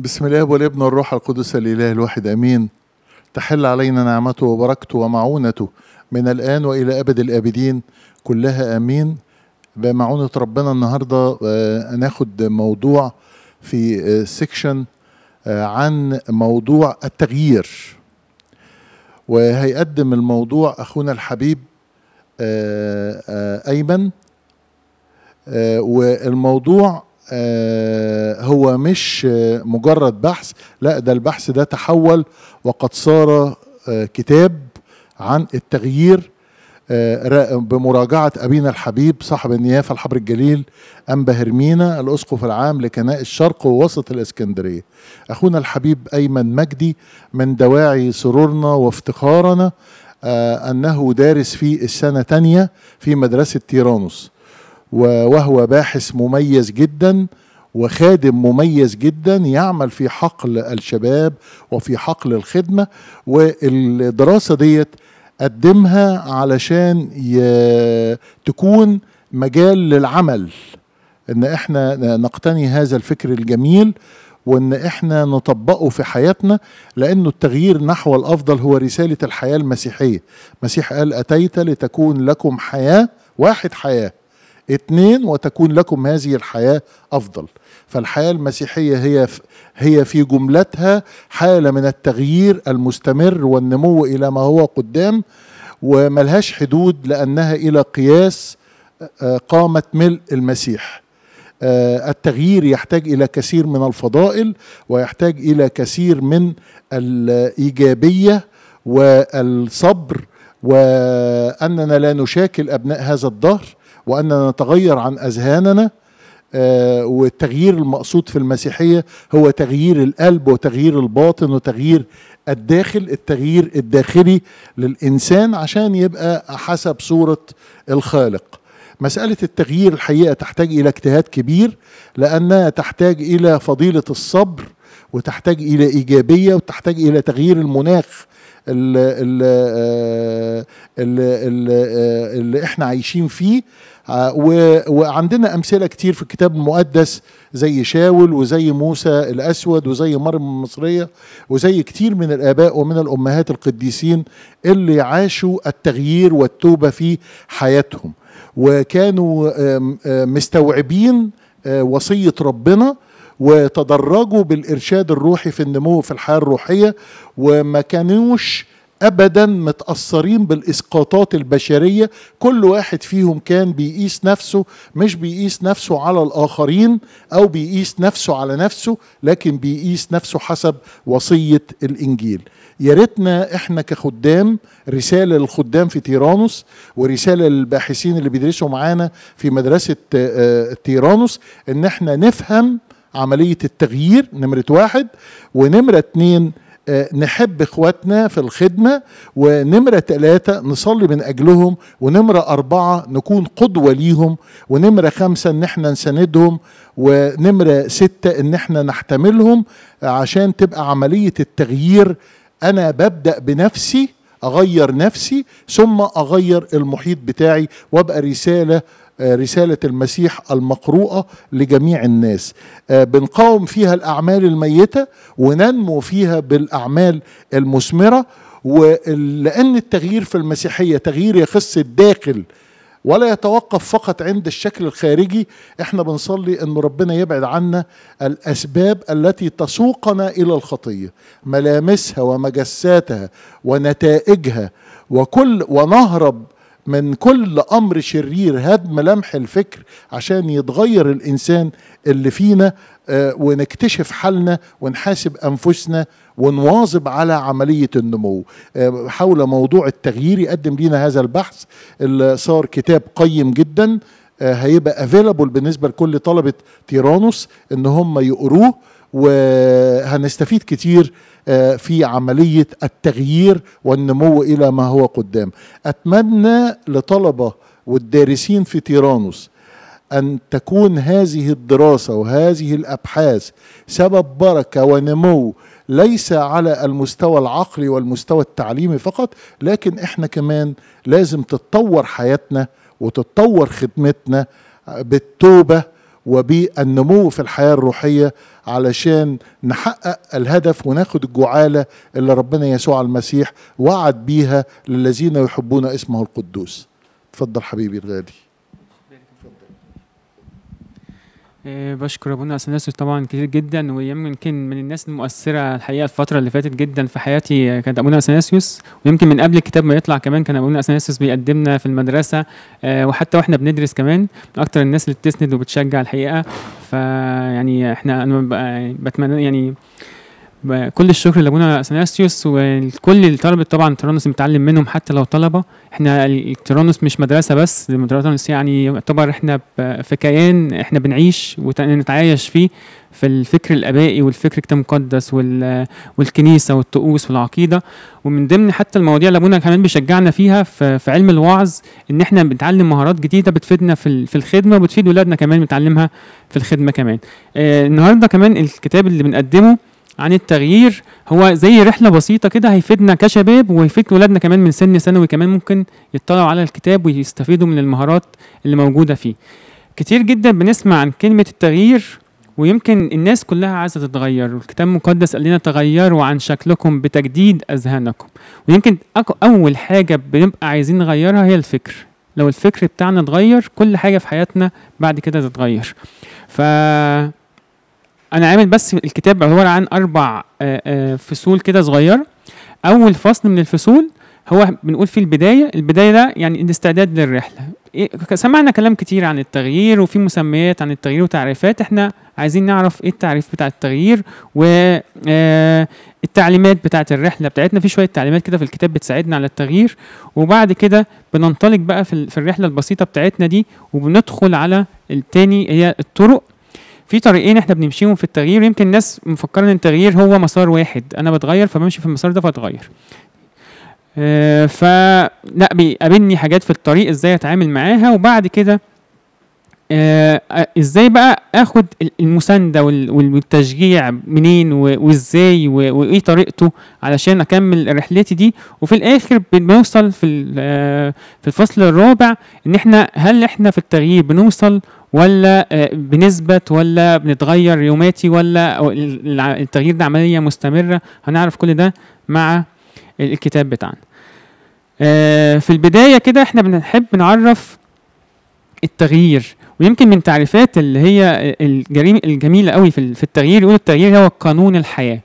بسم الله والابن والروح القدس الاله الواحد امين تحل علينا نعمته وبركته ومعونته من الان والى ابد الابدين كلها امين بمعونه ربنا النهارده هناخد آه، موضوع في سيكشن آه، آه، عن موضوع التغيير وهيقدم الموضوع اخونا الحبيب ايمن والموضوع آه، هو مش مجرد بحث لا ده البحث ده تحول وقد صار آه، كتاب عن التغيير آه، بمراجعة أبينا الحبيب صاحب النيافة الحبر الجليل أنبا هرمينا الأسقف العام لكنائس الشرق ووسط الإسكندرية أخونا الحبيب أيمن مجدي من دواعي سرورنا وافتخارنا أنه دارس في السنة تانية في مدرسة تيرانوس وهو باحث مميز جدا وخادم مميز جدا يعمل في حقل الشباب وفي حقل الخدمة والدراسة ديت قدمها علشان تكون مجال للعمل ان احنا نقتني هذا الفكر الجميل وان احنا نطبقه في حياتنا لانه التغيير نحو الافضل هو رساله الحياه المسيحيه المسيح قال اتيت لتكون لكم حياه واحد حياه اثنين وتكون لكم هذه الحياة أفضل فالحياة المسيحية هي هي في جملتها حالة من التغيير المستمر والنمو إلى ما هو قدام وملهاش حدود لأنها إلى قياس آه، آه، قامة ملء المسيح آه، التغيير يحتاج الى كثير من الفضائل ويحتاج الى كثير من الايجابيه والصبر واننا لا نشاكل ابناء هذا الدهر وأننا نتغير عن أذهاننا آه، والتغيير المقصود في المسيحية هو تغيير القلب وتغيير الباطن وتغيير الداخل التغيير الداخلي للإنسان عشان يبقى حسب صورة الخالق مسألة التغيير الحقيقة تحتاج إلى اجتهاد كبير لأنها تحتاج إلى فضيلة الصبر وتحتاج إلى إيجابية وتحتاج إلى تغيير المناخ اللي, اللي, آه، اللي, آه، اللي احنا عايشين فيه آه، وعندنا امثله كتير في الكتاب المقدس زي شاول وزي موسى الاسود وزي مريم المصريه وزي كتير من الاباء ومن الامهات القديسين اللي عاشوا التغيير والتوبه في حياتهم وكانوا مستوعبين آه، وصيه ربنا وتدرجوا بالارشاد الروحي في النمو في الحياه الروحيه وما كانوش ابدا متاثرين بالاسقاطات البشريه كل واحد فيهم كان بيقيس نفسه مش بيقيس نفسه على الاخرين او بيقيس نفسه على نفسه لكن بيقيس نفسه حسب وصيه الانجيل يا ريتنا احنا كخدام رساله للخدام في تيرانوس ورساله للباحثين اللي بيدرسوا معانا في مدرسه آه، تيرانوس ان احنا نفهم عمليه التغيير نمره واحد ونمره اتنين آه، نحب اخواتنا في الخدمة ونمرة ثلاثة نصلي من أجلهم ونمرة أربعة نكون قدوة ليهم ونمرة خمسة إن احنا نساندهم ونمرة ستة إن احنا نحتملهم عشان تبقى عملية التغيير أنا ببدأ بنفسي أغير نفسي ثم أغير المحيط بتاعي وأبقى رسالة آه، رسالة المسيح المقروءة لجميع الناس آه، بنقاوم فيها الأعمال الميتة وننمو فيها بالأعمال المثمرة ولأن التغيير في المسيحية تغيير يخص الداخل ولا يتوقف فقط عند الشكل الخارجي احنا بنصلي ان ربنا يبعد عنا الاسباب التي تسوقنا الى الخطيه ملامسها ومجساتها ونتائجها وكل ونهرب من كل امر شرير هاد ملامح الفكر عشان يتغير الانسان اللي فينا آه، ونكتشف حالنا ونحاسب انفسنا ونواظب على عمليه النمو آه، حول موضوع التغيير يقدم لينا هذا البحث اللي صار كتاب قيم جدا آه، هيبقى افيلابل بالنسبه لكل طلبه تيرانوس ان هم يقروه وهنستفيد كتير آه، في عملية التغيير والنمو إلى ما هو قدام أتمنى لطلبة والدارسين في تيرانوس أن تكون هذه الدراسة وهذه الأبحاث سبب بركة ونمو ليس على المستوى العقلي والمستوى التعليمي فقط لكن احنا كمان لازم تتطور حياتنا وتتطور خدمتنا بالتوبه وبالنمو في الحياة الروحية علشان نحقق الهدف وناخد الجعالة اللي ربنا يسوع المسيح وعد بيها للذين يحبون اسمه القدوس تفضل حبيبي الغالي آه، بشكر ابونا اثناسيوس طبعا كتير جدا ويمكن من الناس المؤثره الحقيقه الفتره اللي فاتت جدا في حياتي آه، كانت ابونا اثناسيوس ويمكن من قبل الكتاب ما يطلع كمان كان ابونا اثناسيوس بيقدمنا في المدرسه آه، وحتى واحنا بندرس كمان من اكتر الناس اللي بتسند وبتشجع الحقيقه فيعني احنا انا بتمنى يعني كل الشكر لابونا اثناسيوس وكل الطلبه طبعا ترانوس متعلم منهم حتى لو طلبه احنا الترانوس مش مدرسه بس ترانوس يعني يعتبر احنا في كيان احنا بنعيش ونتعايش فيه في الفكر الابائي والفكر الكتاب المقدس والكنيسه والطقوس والعقيده ومن ضمن حتى المواضيع اللي ابونا كمان بيشجعنا فيها في علم الوعظ ان احنا بنتعلم مهارات جديده بتفيدنا في الخدمه وبتفيد ولادنا كمان بنتعلمها في الخدمه كمان آه، النهارده كمان الكتاب اللي بنقدمه عن التغيير هو زي رحله بسيطه كده هيفيدنا كشباب ويفيد ولادنا كمان من سن ثانوي كمان ممكن يطلعوا على الكتاب ويستفيدوا من المهارات اللي موجوده فيه كتير جدا بنسمع عن كلمه التغيير ويمكن الناس كلها عايزه تتغير والكتاب المقدس قال لنا تغيروا عن شكلكم بتجديد اذهانكم ويمكن اول حاجه بنبقى عايزين نغيرها هي الفكر لو الفكر بتاعنا اتغير كل حاجه في حياتنا بعد كده تتغير ف انا عامل بس الكتاب عباره عن اربع آه، آه، فصول كده صغيره اول فصل من الفصول هو بنقول في البدايه البدايه ده يعني الاستعداد للرحله إيه، سمعنا كلام كتير عن التغيير وفي مسميات عن التغيير وتعريفات احنا عايزين نعرف ايه التعريف بتاع التغيير و آه، التعليمات بتاعه الرحله بتاعتنا في شويه تعليمات كده في الكتاب بتساعدنا على التغيير وبعد كده بننطلق بقى في الرحله البسيطه بتاعتنا دي وبندخل على التاني هي الطرق في طريقين احنا بنمشيهم في التغيير يمكن الناس مفكره ان التغيير هو مسار واحد انا بتغير فبمشي في المسار ده فاتغير آه فلا بيقابلني حاجات في الطريق ازاي اتعامل معاها وبعد كده آه ازاي بقى اخد المسانده والتشجيع منين وازاي وايه طريقته علشان اكمل رحلتي دي وفي الاخر بنوصل في آه، في الفصل الرابع ان احنا هل احنا في التغيير بنوصل ولا آه، بنثبت ولا بنتغير يوماتي ولا التغيير ده عمليه مستمره هنعرف كل ده مع الكتاب بتاعنا آه، في البدايه كده احنا بنحب نعرف التغيير ويمكن من تعريفات اللي هي آه، الجميله قوي في التغيير يقول التغيير هو قانون الحياه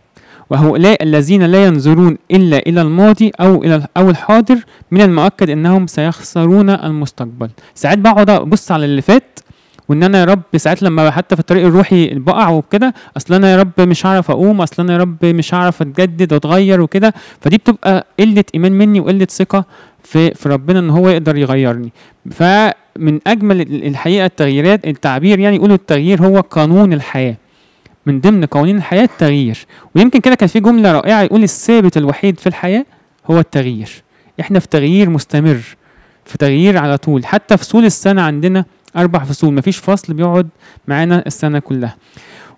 وهؤلاء الذين لا ينظرون إلا إلى الماضي أو إلى أو الحاضر من المؤكد أنهم سيخسرون المستقبل ساعات بقعد أبص على اللي فات وان انا يا رب ساعات لما حتى في الطريق الروحي بقع وكده اصل انا يا رب مش هعرف اقوم اصل انا يا رب مش هعرف اتجدد واتغير وكده فدي بتبقى قله ايمان مني وقله ثقه في في ربنا ان هو يقدر يغيرني فمن اجمل الحقيقه التغييرات التعبير يعني يقولوا التغيير هو قانون الحياه من ضمن قوانين الحياه التغيير ويمكن كده كان في جمله رائعه يقول الثابت الوحيد في الحياه هو التغيير احنا في تغيير مستمر في تغيير على طول حتى فصول السنه عندنا اربع فصول مفيش فصل بيقعد معانا السنه كلها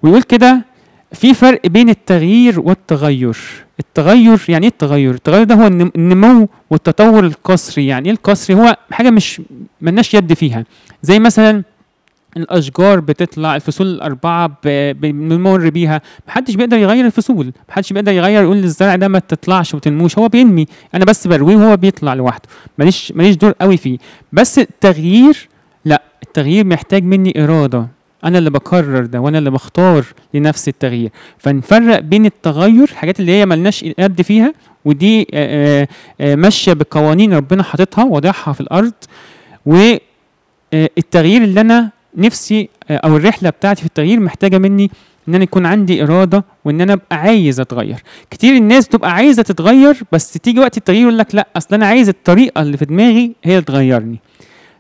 ويقول كده في فرق بين التغيير والتغير التغير يعني ايه التغير التغير ده هو النمو والتطور القسري يعني ايه القسري هو حاجه مش ملناش يد فيها زي مثلا الاشجار بتطلع الفصول الاربعه بنمر بيها محدش بيقدر يغير الفصول محدش بيقدر يغير يقول للزرع ده ما تطلعش وتنموش هو بينمي انا بس برويه وهو بيطلع لوحده ماليش ماليش دور قوي فيه بس التغيير لا التغيير محتاج مني إرادة أنا اللي بقرر ده وأنا اللي بختار لنفسي التغيير فنفرق بين التغير الحاجات اللي هي ملناش قد فيها ودي ماشية بقوانين ربنا حاططها وضعها في الأرض والتغيير اللي أنا نفسي أو الرحلة بتاعتي في التغيير محتاجة مني ان انا يكون عندي اراده وان انا ابقى عايز اتغير كتير الناس تبقى عايزه تتغير بس تيجي وقت التغيير يقول لك لا اصل انا عايز الطريقه اللي في دماغي هي اللي تغيرني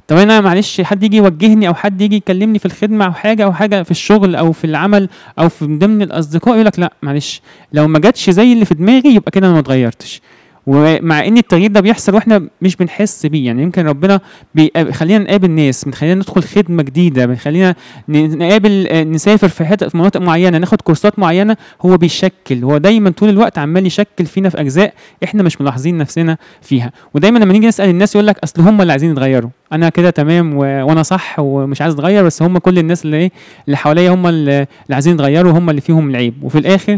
طب انا معلش حد يجي يوجهني او حد يجي يكلمني في الخدمه او حاجه او حاجه في الشغل او في العمل او في ضمن الاصدقاء يقول لك لا معلش لو ما جاتش زي اللي في دماغي يبقى كده انا ما اتغيرتش ومع ان التغيير ده بيحصل واحنا مش بنحس بيه يعني يمكن ربنا بيخلينا آه، نقابل ناس بيخلينا ندخل خدمه جديده بيخلينا نقابل آه، نسافر في حتت في مناطق معينه ناخد كورسات معينه هو بيشكل هو دايما طول الوقت عمال يشكل فينا في اجزاء احنا مش ملاحظين نفسنا فيها ودايما لما نيجي نسال الناس يقول لك اصل هم اللي عايزين يتغيروا انا كده تمام و... وانا صح ومش عايز اتغير بس هم كل الناس اللي ايه اللي حواليا هم اللي عايزين يتغيروا هم اللي فيهم العيب وفي الاخر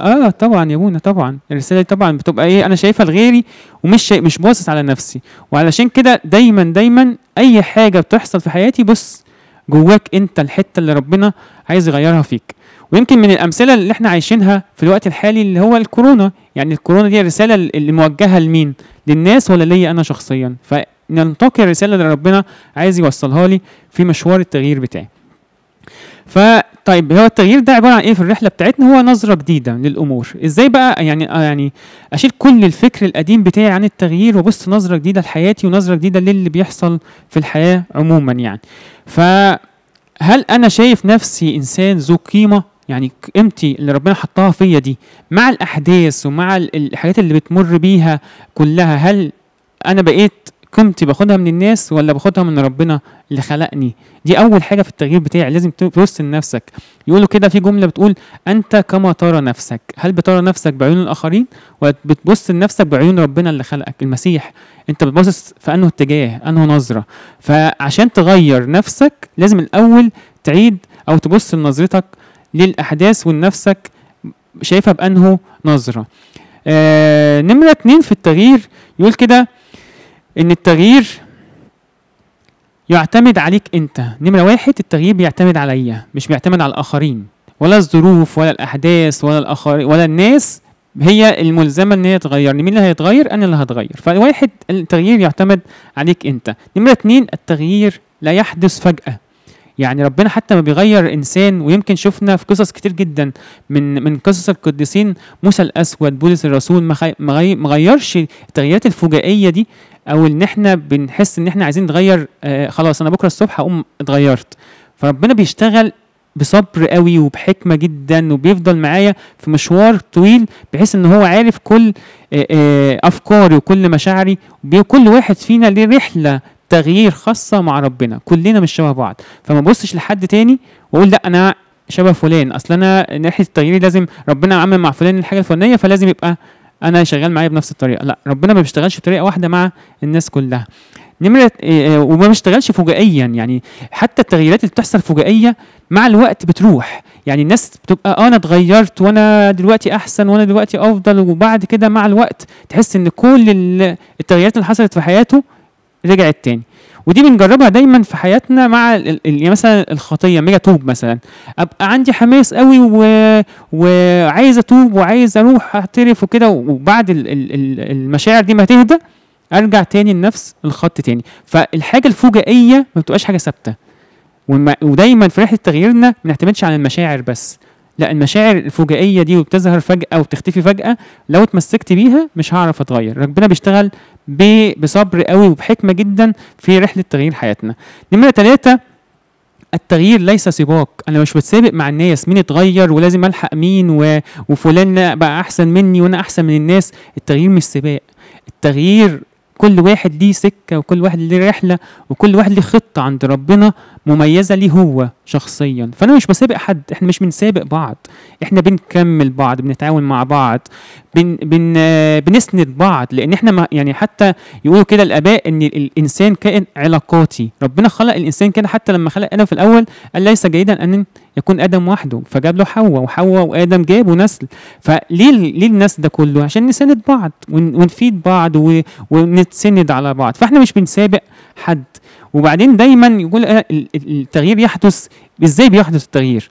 اه طبعا يا بونا طبعا الرساله دي طبعا بتبقى ايه انا شايفها لغيري ومش شايف مش باصص على نفسي وعلشان كده دايما دايما اي حاجه بتحصل في حياتي بص جواك انت الحته اللي ربنا عايز يغيرها فيك ويمكن من الامثله اللي احنا عايشينها في الوقت الحالي اللي هو الكورونا يعني الكورونا دي الرساله اللي موجهه لمين للناس ولا ليا انا شخصيا فننتقي الرساله اللي ربنا عايز يوصلها لي في مشوار التغيير بتاعي فطيب هو التغيير ده عباره عن ايه في الرحله بتاعتنا هو نظره جديده للامور ازاي بقى يعني آه، يعني اشيل كل الفكر القديم بتاعي عن التغيير وابص نظره جديده لحياتي ونظره جديده للي بيحصل في الحياه عموما يعني فهل انا شايف نفسي انسان ذو قيمه يعني قيمتي اللي ربنا حطها فيا دي مع الاحداث ومع الحاجات اللي بتمر بيها كلها هل انا بقيت كنت باخدها من الناس ولا باخدها من ربنا اللي خلقني دي اول حاجه في التغيير بتاعي لازم تبص نفسك يقولوا كده في جمله بتقول انت كما ترى نفسك هل بترى نفسك بعيون الاخرين ولا بتبص لنفسك بعيون ربنا اللي خلقك المسيح انت بتبص في انه اتجاه انه نظره فعشان تغير نفسك لازم الاول تعيد او تبص لنظرتك للاحداث ولنفسك شايفها بانه نظره آه نمره اتنين في التغيير يقول كده ان التغيير يعتمد عليك انت نمره واحد التغيير بيعتمد عليا مش بيعتمد على الاخرين ولا الظروف ولا الاحداث ولا الاخر ولا الناس هي الملزمه ان هي تغيرني مين اللي هيتغير انا اللي هتغير فواحد التغيير يعتمد عليك انت نمره اتنين التغيير لا يحدث فجاه يعني ربنا حتى ما بيغير انسان ويمكن شفنا في قصص كتير جدا من من قصص القديسين موسى الاسود بولس الرسول ما غيرش التغييرات الفجائيه دي او ان احنا بنحس ان احنا عايزين نتغير آه، خلاص انا بكره الصبح هقوم اتغيرت فربنا بيشتغل بصبر قوي وبحكمه جدا وبيفضل معايا في مشوار طويل بحيث ان هو عارف كل آه، آه، افكاري وكل مشاعري وكل واحد فينا ليه رحله تغيير خاصه مع ربنا كلنا مش شبه بعض فما بصش لحد تاني واقول لا انا شبه فلان اصل انا ناحيه التغيير لازم ربنا عمل مع فلان الحاجه الفلانيه فلازم يبقى انا شغال معايا بنفس الطريقه لا ربنا ما بيشتغلش بطريقه واحده مع الناس كلها نمرة آه، آه، وما بيشتغلش فجائيا يعني حتى التغييرات اللي بتحصل فجائية مع الوقت بتروح يعني الناس بتبقى اه انا اتغيرت وانا دلوقتي احسن وانا دلوقتي افضل وبعد كده مع الوقت تحس ان كل التغييرات اللي حصلت في حياته رجعت تاني ودي بنجربها دايما في حياتنا مع يعني مثلا الخطيه لما اجي اتوب مثلا ابقى عندي حماس قوي و... وعايز اتوب وعايز اروح اعترف وكده وبعد ال... المشاعر دي ما تهدى ارجع تاني لنفس الخط تاني فالحاجه الفجائيه ما بتبقاش حاجه ثابته وما... ودايما في رحله تغييرنا ما نعتمدش على المشاعر بس لا المشاعر الفجائيه دي وبتظهر فجاه وبتختفي فجاه لو اتمسكت بيها مش هعرف اتغير ربنا بيشتغل بصبر قوي وبحكمه جدا في رحله تغيير حياتنا نمره ثلاثه التغيير ليس سباق انا مش بتسابق مع الناس مين اتغير ولازم الحق مين و... وفلان بقى احسن مني وانا احسن من الناس التغيير مش سباق التغيير كل واحد ليه سكه وكل واحد ليه رحله وكل واحد ليه خطه عند ربنا مميزه ليه هو شخصيا فانا مش بسابق حد احنا مش بنسابق بعض احنا بنكمل بعض بنتعاون مع بعض بن بن بنسند بعض لان احنا ما يعني حتى يقولوا كده الاباء ان الانسان كائن علاقاتي ربنا خلق الانسان كده حتى لما خلق ادم في الاول قال ليس جيدا ان يكون ادم وحده فجاب له حواء وحواء وادم جابوا نسل فليه ليه الناس ده كله عشان نساند بعض ونفيد بعض ونتسند على بعض فاحنا مش بنسابق حد وبعدين دايما يقول آه، التغيير يحدث ازاي بيحدث التغيير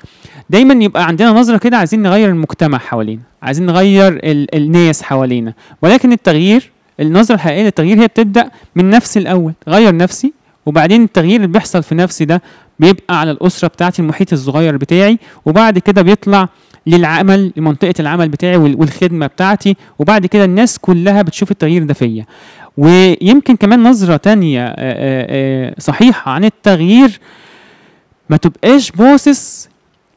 دايما يبقى عندنا نظره كده عايزين نغير المجتمع حوالينا عايزين نغير ال الناس حوالينا ولكن التغيير النظره الحقيقيه للتغيير هي بتبدا من نفسي الاول غير نفسي وبعدين التغيير اللي بيحصل في نفسي ده بيبقى على الاسره بتاعتي المحيط الصغير بتاعي وبعد كده بيطلع للعمل لمنطقه العمل بتاعي والخدمه بتاعتي وبعد كده الناس كلها بتشوف التغيير ده فيا ويمكن كمان نظرة تانية آه، آه، آه، صحيحة عن التغيير ما تبقاش باصص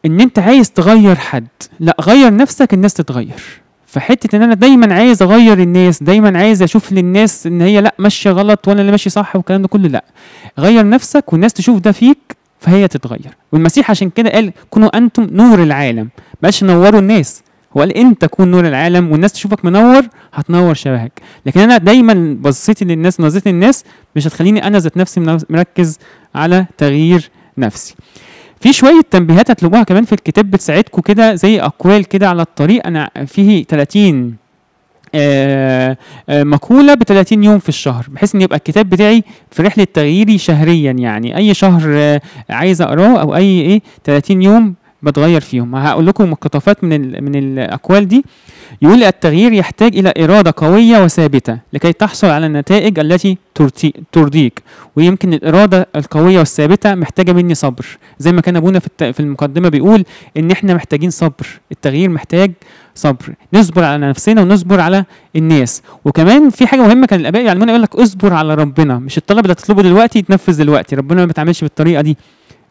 ان انت عايز تغير حد لا غير نفسك الناس تتغير فحته ان انا دايما عايز اغير الناس دايما عايز اشوف للناس ان هي لا ماشيه غلط وانا اللي ماشي صح والكلام ده كله لا غير نفسك والناس تشوف ده فيك فهي تتغير والمسيح عشان كده قال كونوا انتم نور العالم مش نوروا الناس هو قال انت تكون نور العالم والناس تشوفك منور هتنور شبهك لكن انا دايما بصيتي للناس ونظرتي للناس مش هتخليني انا ذات نفسي مركز على تغيير نفسي في شويه تنبيهات هتلاقوها كمان في الكتاب بتساعدكم كده زي اقوال كده على الطريق انا فيه 30 آآ آآ مقوله ب 30 يوم في الشهر بحيث ان يبقى الكتاب بتاعي في رحله تغييري شهريا يعني اي شهر آه، عايز اقراه او اي ايه 30 يوم بتغير فيهم هقول لكم مقتطفات من من الاقوال دي يقول التغيير يحتاج الى اراده قويه وثابته لكي تحصل على النتائج التي ترضيك ويمكن الاراده القويه والثابته محتاجه مني صبر زي ما كان ابونا في, في المقدمه بيقول ان احنا محتاجين صبر التغيير محتاج صبر نصبر على نفسنا ونصبر على الناس وكمان في حاجه مهمه كان الاباء يعلمونا يقول لك اصبر على ربنا مش الطلب اللي هتطلبه دلوقتي يتنفذ دلوقتي ربنا ما بيتعاملش بالطريقه دي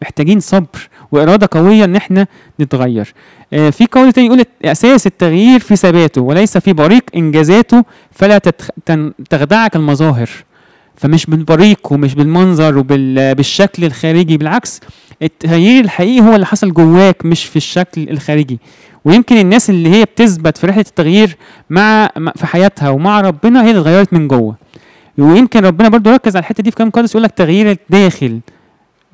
محتاجين صبر واراده قويه ان احنا نتغير آه في قول تاني يقول اساس التغيير في ثباته وليس في بريق انجازاته فلا تخدعك المظاهر فمش بالبريق ومش بالمنظر وبالشكل الخارجي بالعكس التغيير الحقيقي هو اللي حصل جواك مش في الشكل الخارجي ويمكن الناس اللي هي بتثبت في رحله التغيير مع في حياتها ومع ربنا هي اللي اتغيرت من جوه ويمكن ربنا برضو ركز على الحته دي في كلام قدس يقول لك تغيير الداخل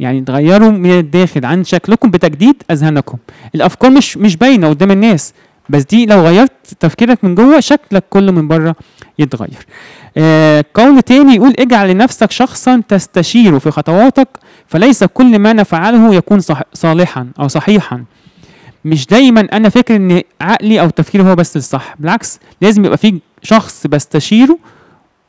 يعني تغيروا من الداخل عن شكلكم بتجديد اذهانكم الافكار مش مش باينه قدام الناس بس دي لو غيرت تفكيرك من جوه شكلك كله من بره يتغير آه قول تاني يقول اجعل لنفسك شخصا تستشيره في خطواتك فليس كل ما نفعله يكون صح صالحا او صحيحا مش دايما انا فاكر ان عقلي او تفكيري هو بس الصح بالعكس لازم يبقى في شخص بستشيره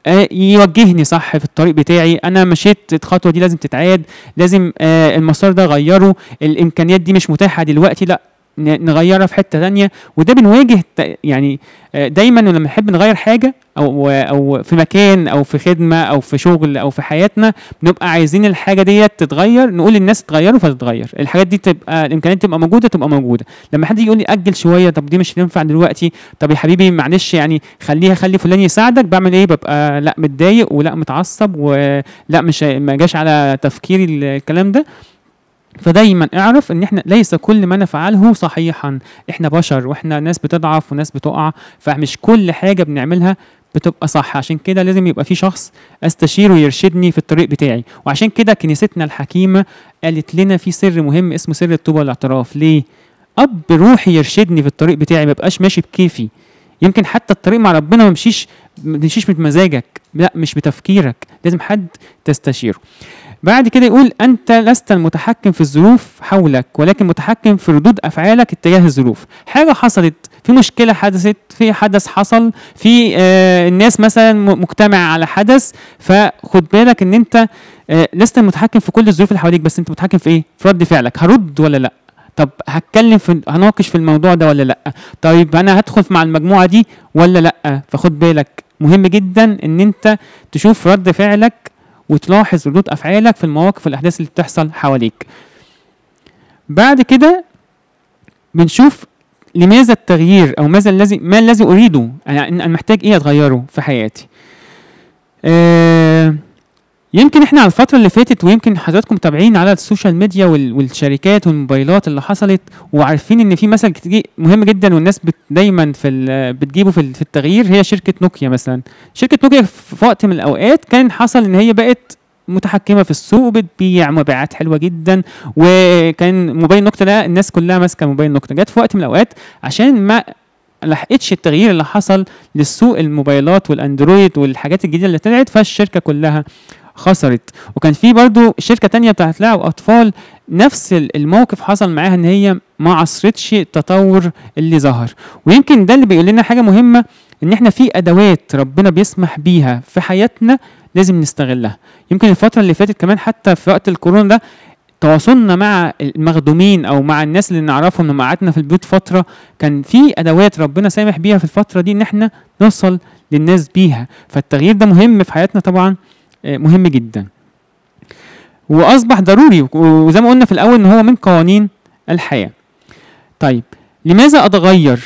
آه، يوجهني صح في الطريق بتاعي انا مشيت الخطوه دي لازم تتعاد لازم آه، المسار ده غيره الامكانيات دي مش متاحه دلوقتي لا نغيرها في حته ثانيه وده بنواجه يعني آه، دايما لما نحب نغير حاجه او او في مكان او في خدمه او في شغل او في حياتنا بنبقى عايزين الحاجه ديت تتغير نقول للناس تغيروا فتتغير الحاجات دي تبقى الامكانيات تبقى موجوده تبقى موجوده لما حد يقول لي اجل شويه طب دي مش هتنفع دلوقتي طب يا حبيبي معلش يعني خليها خلي فلان يساعدك بعمل ايه ببقى لا متضايق ولا متعصب ولا مش ما جاش على تفكيري الكلام ده فدايما اعرف ان احنا ليس كل ما نفعله صحيحا احنا بشر واحنا ناس بتضعف وناس بتقع فمش كل حاجه بنعملها بتبقى صح عشان كده لازم يبقى في شخص استشيره يرشدني في الطريق بتاعي وعشان كده كنيستنا الحكيمه قالت لنا في سر مهم اسمه سر التوبه والاعتراف ليه اب روحي يرشدني في الطريق بتاعي ما بقاش ماشي بكيفي يمكن حتى الطريق مع ربنا ما مشيش ما مشيش بمزاجك لا مش بتفكيرك لازم حد تستشيره بعد كده يقول أنت لست المتحكم في الظروف حولك ولكن متحكم في ردود أفعالك اتجاه الظروف حاجة حصلت في مشكلة حدثت في حدث حصل في آه، الناس مثلا مجتمع على حدث فخد بالك ان انت آه، لست المتحكم في كل الظروف اللي حواليك بس انت متحكم في ايه في رد فعلك هرد ولا لا طب هتكلم في هناقش في الموضوع ده ولا لا طيب انا هدخل مع المجموعه دي ولا لا فخد بالك مهم جدا ان انت تشوف رد فعلك وتلاحظ ردود افعالك في المواقف والاحداث اللي بتحصل حواليك بعد كده بنشوف لماذا التغيير او ماذا الذي ما الذي اريده يعني انا محتاج ايه اتغيره في حياتي آه يمكن احنا على الفترة اللي فاتت ويمكن حضراتكم متابعين على السوشيال ميديا والشركات والموبايلات اللي حصلت وعارفين ان في مثل مهم جدا والناس بت دايما في بتجيبه في, في التغيير هي شركة نوكيا مثلا شركة نوكيا في وقت من الاوقات كان حصل ان هي بقت متحكمه في السوق وبتبيع مبيعات حلوه جدا وكان موبايل نوكتا ده الناس كلها ماسكه موبايل نوكتا جت في وقت من الاوقات عشان ما لحقتش التغيير اللي حصل للسوق الموبايلات والاندرويد والحاجات الجديده اللي طلعت فالشركه كلها خسرت وكان في برضو شركه تانية بتاعت لعب اطفال نفس الموقف حصل معاها ان هي ما عصرتش التطور اللي ظهر ويمكن ده اللي بيقول لنا حاجه مهمه ان احنا في ادوات ربنا بيسمح بيها في حياتنا لازم نستغلها يمكن الفتره اللي فاتت كمان حتى في وقت الكورونا ده تواصلنا مع المخدومين او مع الناس اللي نعرفهم لما قعدنا في البيوت فتره كان في ادوات ربنا سامح بيها في الفتره دي ان احنا نوصل للناس بيها فالتغيير ده مهم في حياتنا طبعا آه، مهم جدا واصبح ضروري وزي ما قلنا في الاول ان هو من قوانين الحياه طيب لماذا اتغير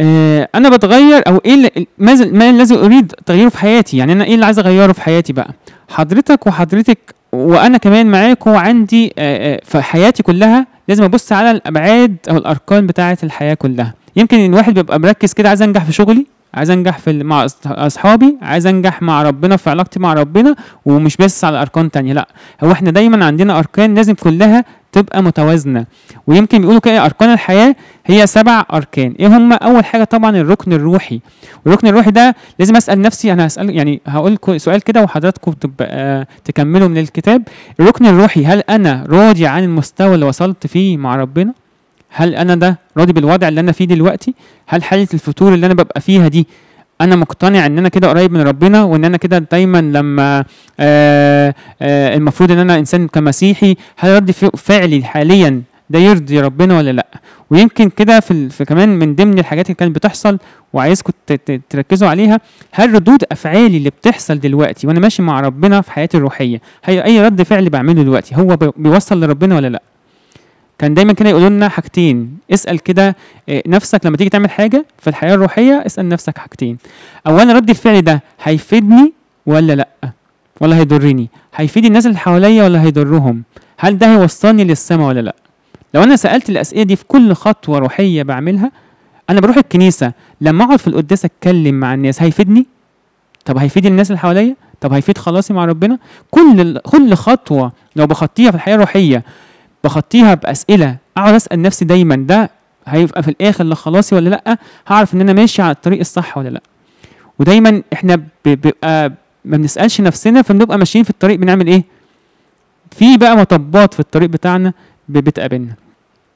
آه، انا بتغير او ايه ماذا ما الذي اريد تغييره في حياتي يعني انا ايه اللي عايز اغيره في حياتي بقى حضرتك وحضرتك وانا كمان معاكم عندي آه، في حياتي كلها لازم ابص على الابعاد او الاركان بتاعه الحياه كلها يمكن الواحد بيبقى مركز كده عايز انجح في شغلي عايز انجح في مع اصحابي عايز انجح مع ربنا في علاقتي مع ربنا ومش بس على اركان تانية لا هو احنا دايما عندنا اركان لازم كلها تبقى متوازنه ويمكن بيقولوا كده اركان الحياه هي سبع اركان ايه هم اول حاجه طبعا الركن الروحي والركن الروحي ده لازم اسال نفسي انا هسال يعني هقول سؤال كده وحضراتكم تبقى آه، تكملوا من الكتاب الركن الروحي هل انا راضي عن المستوى اللي وصلت فيه مع ربنا هل انا ده راضي بالوضع اللي انا فيه دلوقتي هل حاله الفتور اللي انا ببقى فيها دي انا مقتنع ان انا كده قريب من ربنا وان انا كده دايما لما آآ آه، آآ آه، المفروض ان انا انسان كمسيحي هل رد فعلي حاليا ده يرضي ربنا ولا لا ويمكن كده في, في كمان من ضمن الحاجات اللي كانت بتحصل وعايزكم تركزوا عليها هل ردود افعالي اللي بتحصل دلوقتي وانا ماشي مع ربنا في حياتي الروحيه هي اي رد فعل بعمله دلوقتي هو بيوصل لربنا ولا لا كان دايما كده يقولوا لنا حاجتين اسال كده آه، نفسك لما تيجي تعمل حاجه في الحياه الروحيه اسال نفسك حاجتين اولا رد الفعل ده هيفيدني ولا لا ولا هيضرني هيفيد الناس اللي حواليا ولا هيضرهم هل ده هيوصلني للسماء ولا لا لو انا سالت الاسئله دي في كل خطوه روحيه بعملها انا بروح الكنيسه لما اقعد في القداس اتكلم مع الناس هيفيدني طب هيفيد الناس اللي حواليا طب هيفيد خلاصي مع ربنا كل كل خطوه لو بخطيها في الحياه الروحيه بخطيها باسئله اقعد اسال نفسي دايما ده هيبقى في الاخر لا خلاصي ولا لا هعرف ان انا ماشي على الطريق الصح ولا لا ودايما احنا بيبقى ما بنسالش نفسنا فبنبقى ماشيين في الطريق بنعمل ايه في بقى مطبات في الطريق بتاعنا بتقابلنا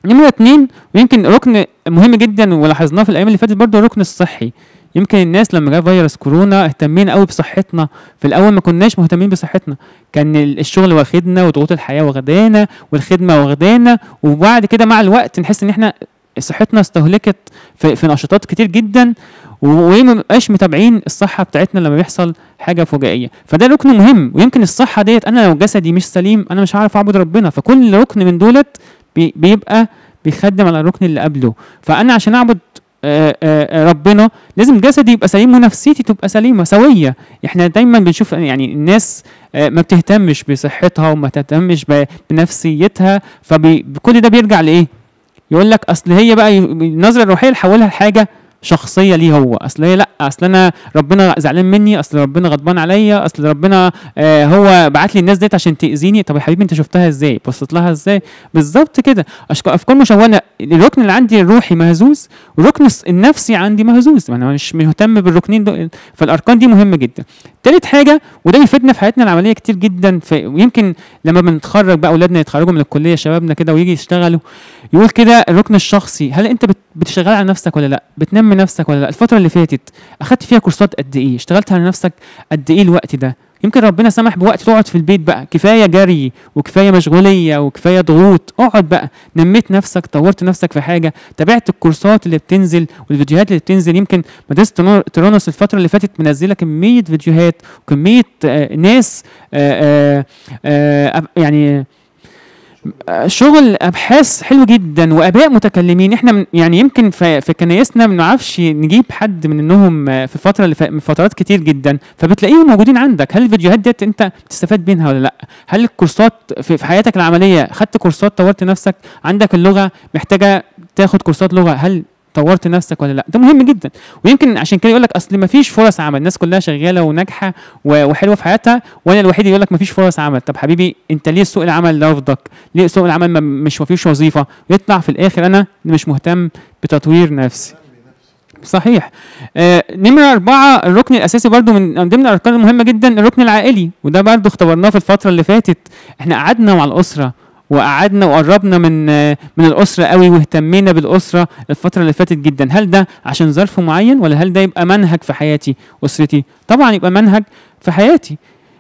نمرة اتنين ويمكن ركن مهم جدا ولاحظناه في الايام اللي فاتت برضه الركن الصحي يمكن الناس لما جاء فيروس كورونا اهتمينا قوي بصحتنا في الاول ما كناش مهتمين بصحتنا كان الشغل واخدنا وضغوط الحياه واخدانا والخدمه واخدانا وبعد كده مع الوقت نحس ان احنا صحتنا استهلكت في, في نشاطات كتير جدا وما بنبقاش متابعين الصحه بتاعتنا لما بيحصل حاجه فجائيه فده ركن مهم ويمكن الصحه ديت انا لو جسدي مش سليم انا مش هعرف اعبد ربنا فكل ركن من دولت بيبقى بيخدم على الركن اللي قبله فانا عشان اعبد آه، آه، آه، ربنا لازم جسدي يبقى سليم ونفسيتي تبقى سليمه سويه احنا دايما بنشوف يعني الناس ما بتهتمش بصحتها وما تهتمش بنفسيتها فكل ده بيرجع لايه يقول لك اصل هي بقى النظره الروحيه حولها لحاجه شخصيه ليه هو اصل هي لا اصل انا ربنا زعلان مني اصل ربنا غضبان عليا اصل ربنا آه هو بعت لي الناس ديت عشان تاذيني طب يا حبيبي انت شفتها ازاي بصيت لها ازاي بالظبط كده افكار مشوهه الركن اللي عندي الروحي مهزوز والركن النفسي عندي مهزوز انا مش مهتم بالركنين دول فالاركان دي مهمه جدا تالت حاجه وده بيفيدنا في حياتنا العمليه كتير جدا في ويمكن لما بنتخرج بقى اولادنا يتخرجوا من الكليه شبابنا كده ويجي يشتغلوا يقول كده الركن الشخصي هل انت بتشتغل على نفسك ولا لا بتنمي من نفسك ولا لا الفتره اللي فاتت اخدت فيها كورسات قد ايه اشتغلت على نفسك قد ايه الوقت ده يمكن ربنا سمح بوقت تقعد في البيت بقى كفايه جري وكفايه مشغوليه وكفايه ضغوط اقعد بقى نميت نفسك طورت نفسك في حاجه تابعت الكورسات اللي بتنزل والفيديوهات اللي بتنزل يمكن مدرسه ترونوس الفتره اللي فاتت منزله كميه فيديوهات وكميه آه، ناس آآ آه، آآ آه، آآ يعني شغل ابحاث حلو جدا واباء متكلمين احنا من يعني يمكن في, كنايسنا ما بنعرفش نجيب حد منهم في فتره من فترات كتير جدا فبتلاقيهم موجودين عندك هل الفيديوهات ديت انت بتستفاد منها ولا لا هل الكورسات في حياتك العمليه خدت كورسات طورت نفسك عندك اللغه محتاجه تاخد كورسات لغه هل طورت نفسك ولا لا ده مهم جدا ويمكن عشان كده يقول لك اصل ما فيش فرص عمل الناس كلها شغاله وناجحه وحلوه في حياتها وانا الوحيد يقول لك ما فيش فرص عمل طب حبيبي انت ليه سوق العمل رافضك ليه سوق العمل مش ما فيش وظيفه يطلع في الاخر انا مش مهتم بتطوير نفسي صحيح آه نمرة أربعة الركن الأساسي برضو من ضمن الأركان المهمة جدا الركن العائلي وده برضو اختبرناه في الفترة اللي فاتت احنا قعدنا مع الأسرة وقعدنا وقربنا من من الاسره قوي واهتمينا بالاسره الفتره اللي فاتت جدا هل ده عشان ظرف معين ولا هل ده يبقى منهج في حياتي اسرتي طبعا يبقى منهج في حياتي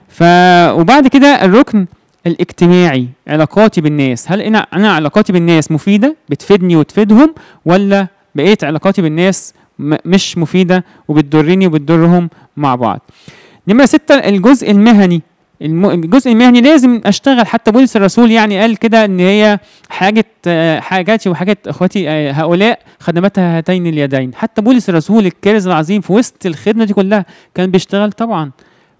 ف وبعد كده الركن الاجتماعي علاقاتي بالناس هل انا انا علاقاتي بالناس مفيده بتفيدني وتفيدهم ولا بقيت علاقاتي بالناس مش مفيده وبتضرني وبتضرهم مع بعض نمرة ستة الجزء المهني الجزء المهني لازم اشتغل حتى بولس الرسول يعني قال كده ان هي حاجه حاجاتي وحاجات اخواتي آه، هؤلاء خدمتها هاتين اليدين حتى بولس الرسول الكارز العظيم في وسط الخدمه دي كلها كان بيشتغل طبعا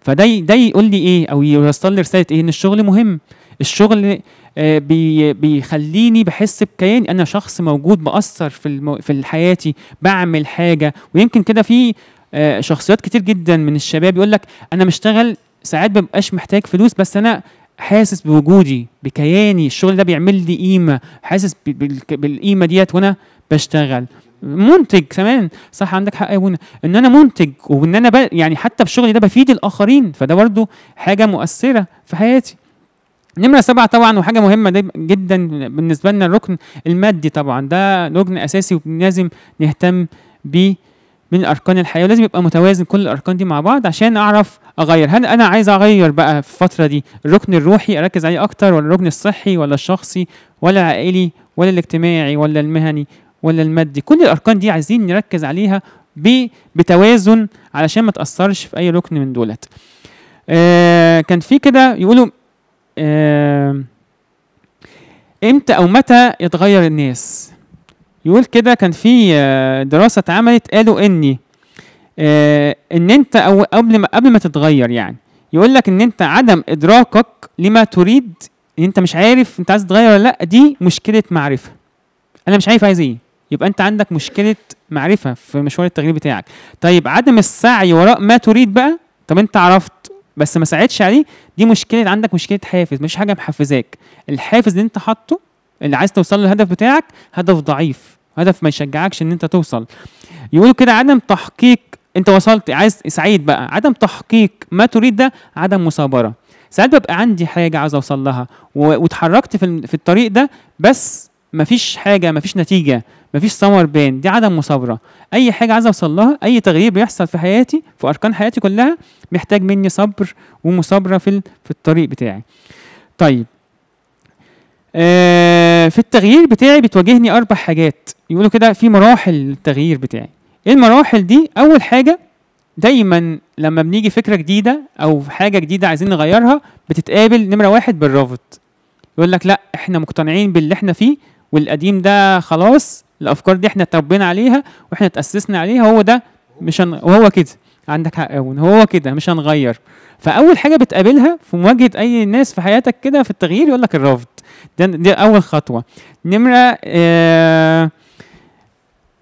فده ده يقول لي ايه او يوصل لي رساله ايه ان الشغل مهم الشغل آه، بي بيخليني بحس بكياني انا شخص موجود باثر في في حياتي بعمل حاجه ويمكن كده في آه، شخصيات كتير جدا من الشباب يقول لك انا مشتغل ساعات ببقاش محتاج فلوس بس انا حاسس بوجودي بكياني الشغل ده بيعمل لي قيمه حاسس بالقيمه ديت وانا بشتغل منتج كمان صح عندك حق يا ابونا ان انا منتج وان انا يعني حتى في شغلي ده بفيد الاخرين فده برضو حاجه مؤثره في حياتي نمرة سبعة طبعا وحاجة مهمة جدا بالنسبة لنا الركن المادي طبعا ده ركن أساسي ولازم نهتم بيه من أركان الحياة ولازم يبقى متوازن كل الأركان دي مع بعض عشان أعرف اغير هل انا عايز اغير بقى في الفتره دي الركن الروحي اركز عليه اكتر ولا الركن الصحي ولا الشخصي ولا العائلي ولا الاجتماعي ولا المهني ولا المادي كل الاركان دي عايزين نركز عليها بتوازن علشان ما تاثرش في اي ركن من دولت آه كان في كده يقولوا آه امتى او متى يتغير الناس يقول كده كان في آه، دراسه اتعملت قالوا اني آه، ان انت أو قبل ما قبل ما تتغير يعني يقول لك ان انت عدم ادراكك لما تريد ان انت مش عارف انت عايز تتغير ولا لا دي مشكله معرفه انا مش عارف عايز ايه يبقى انت عندك مشكله معرفه في مشوار التغيير بتاعك طيب عدم السعي وراء ما تريد بقى طب انت عرفت بس ما ساعدش عليه دي مشكله عندك مشكله حافز مش حاجه محفزاك الحافز اللي انت حاطه اللي عايز توصل له الهدف بتاعك هدف ضعيف هدف ما يشجعكش ان انت توصل يقولوا كده عدم تحقيق انت وصلت عايز سعيد بقى عدم تحقيق ما تريد ده عدم مثابره ساعات ببقى عندي حاجه عايز اوصل لها واتحركت في, في الطريق ده بس مفيش حاجه مفيش نتيجه مفيش ثمر بين دي عدم مثابره اي حاجه عايز اوصل لها اي تغيير بيحصل في حياتي في اركان حياتي كلها محتاج مني صبر ومثابره في في الطريق بتاعي طيب آه في التغيير بتاعي بتواجهني اربع حاجات يقولوا كده في مراحل التغيير بتاعي ايه المراحل دي اول حاجه دايما لما بنيجي فكره جديده او حاجه جديده عايزين نغيرها بتتقابل نمره واحد بالرفض يقول لك لا احنا مقتنعين باللي احنا فيه والقديم ده خلاص الافكار دي احنا اتربينا عليها واحنا اتاسسنا عليها هو ده مش هن... وهو كده عندك حق هو كده مش هنغير فاول حاجه بتقابلها في مواجهه اي ناس في حياتك كده في التغيير يقول لك الرفض ده دي اول خطوه نمره آه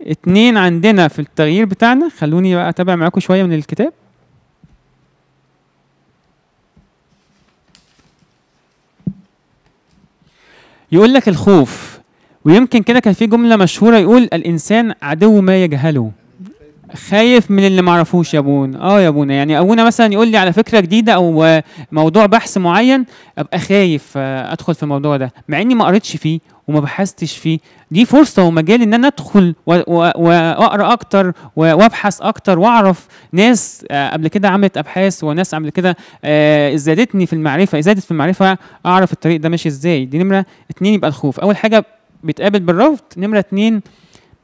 اتنين عندنا في التغيير بتاعنا خلوني بقى اتابع معاكم شويه من الكتاب يقول لك الخوف ويمكن كده كان في جمله مشهوره يقول الانسان عدو ما يجهله خايف من اللي معرفوش يا ابونا اه يا ابونا يعني ابونا مثلا يقول لي على فكره جديده او موضوع بحث معين ابقى خايف آه، ادخل في الموضوع ده مع اني ما قريتش فيه وما بحثتش فيه دي فرصه ومجال ان انا ادخل واقرا اكتر وابحث اكتر واعرف ناس آه، قبل كده عملت ابحاث وناس قبل كده آه، زادتني في المعرفه زادت في المعرفه اعرف الطريق ده ماشي ازاي دي نمره اتنين يبقى الخوف اول حاجه بيتقابل بالرفض نمره اتنين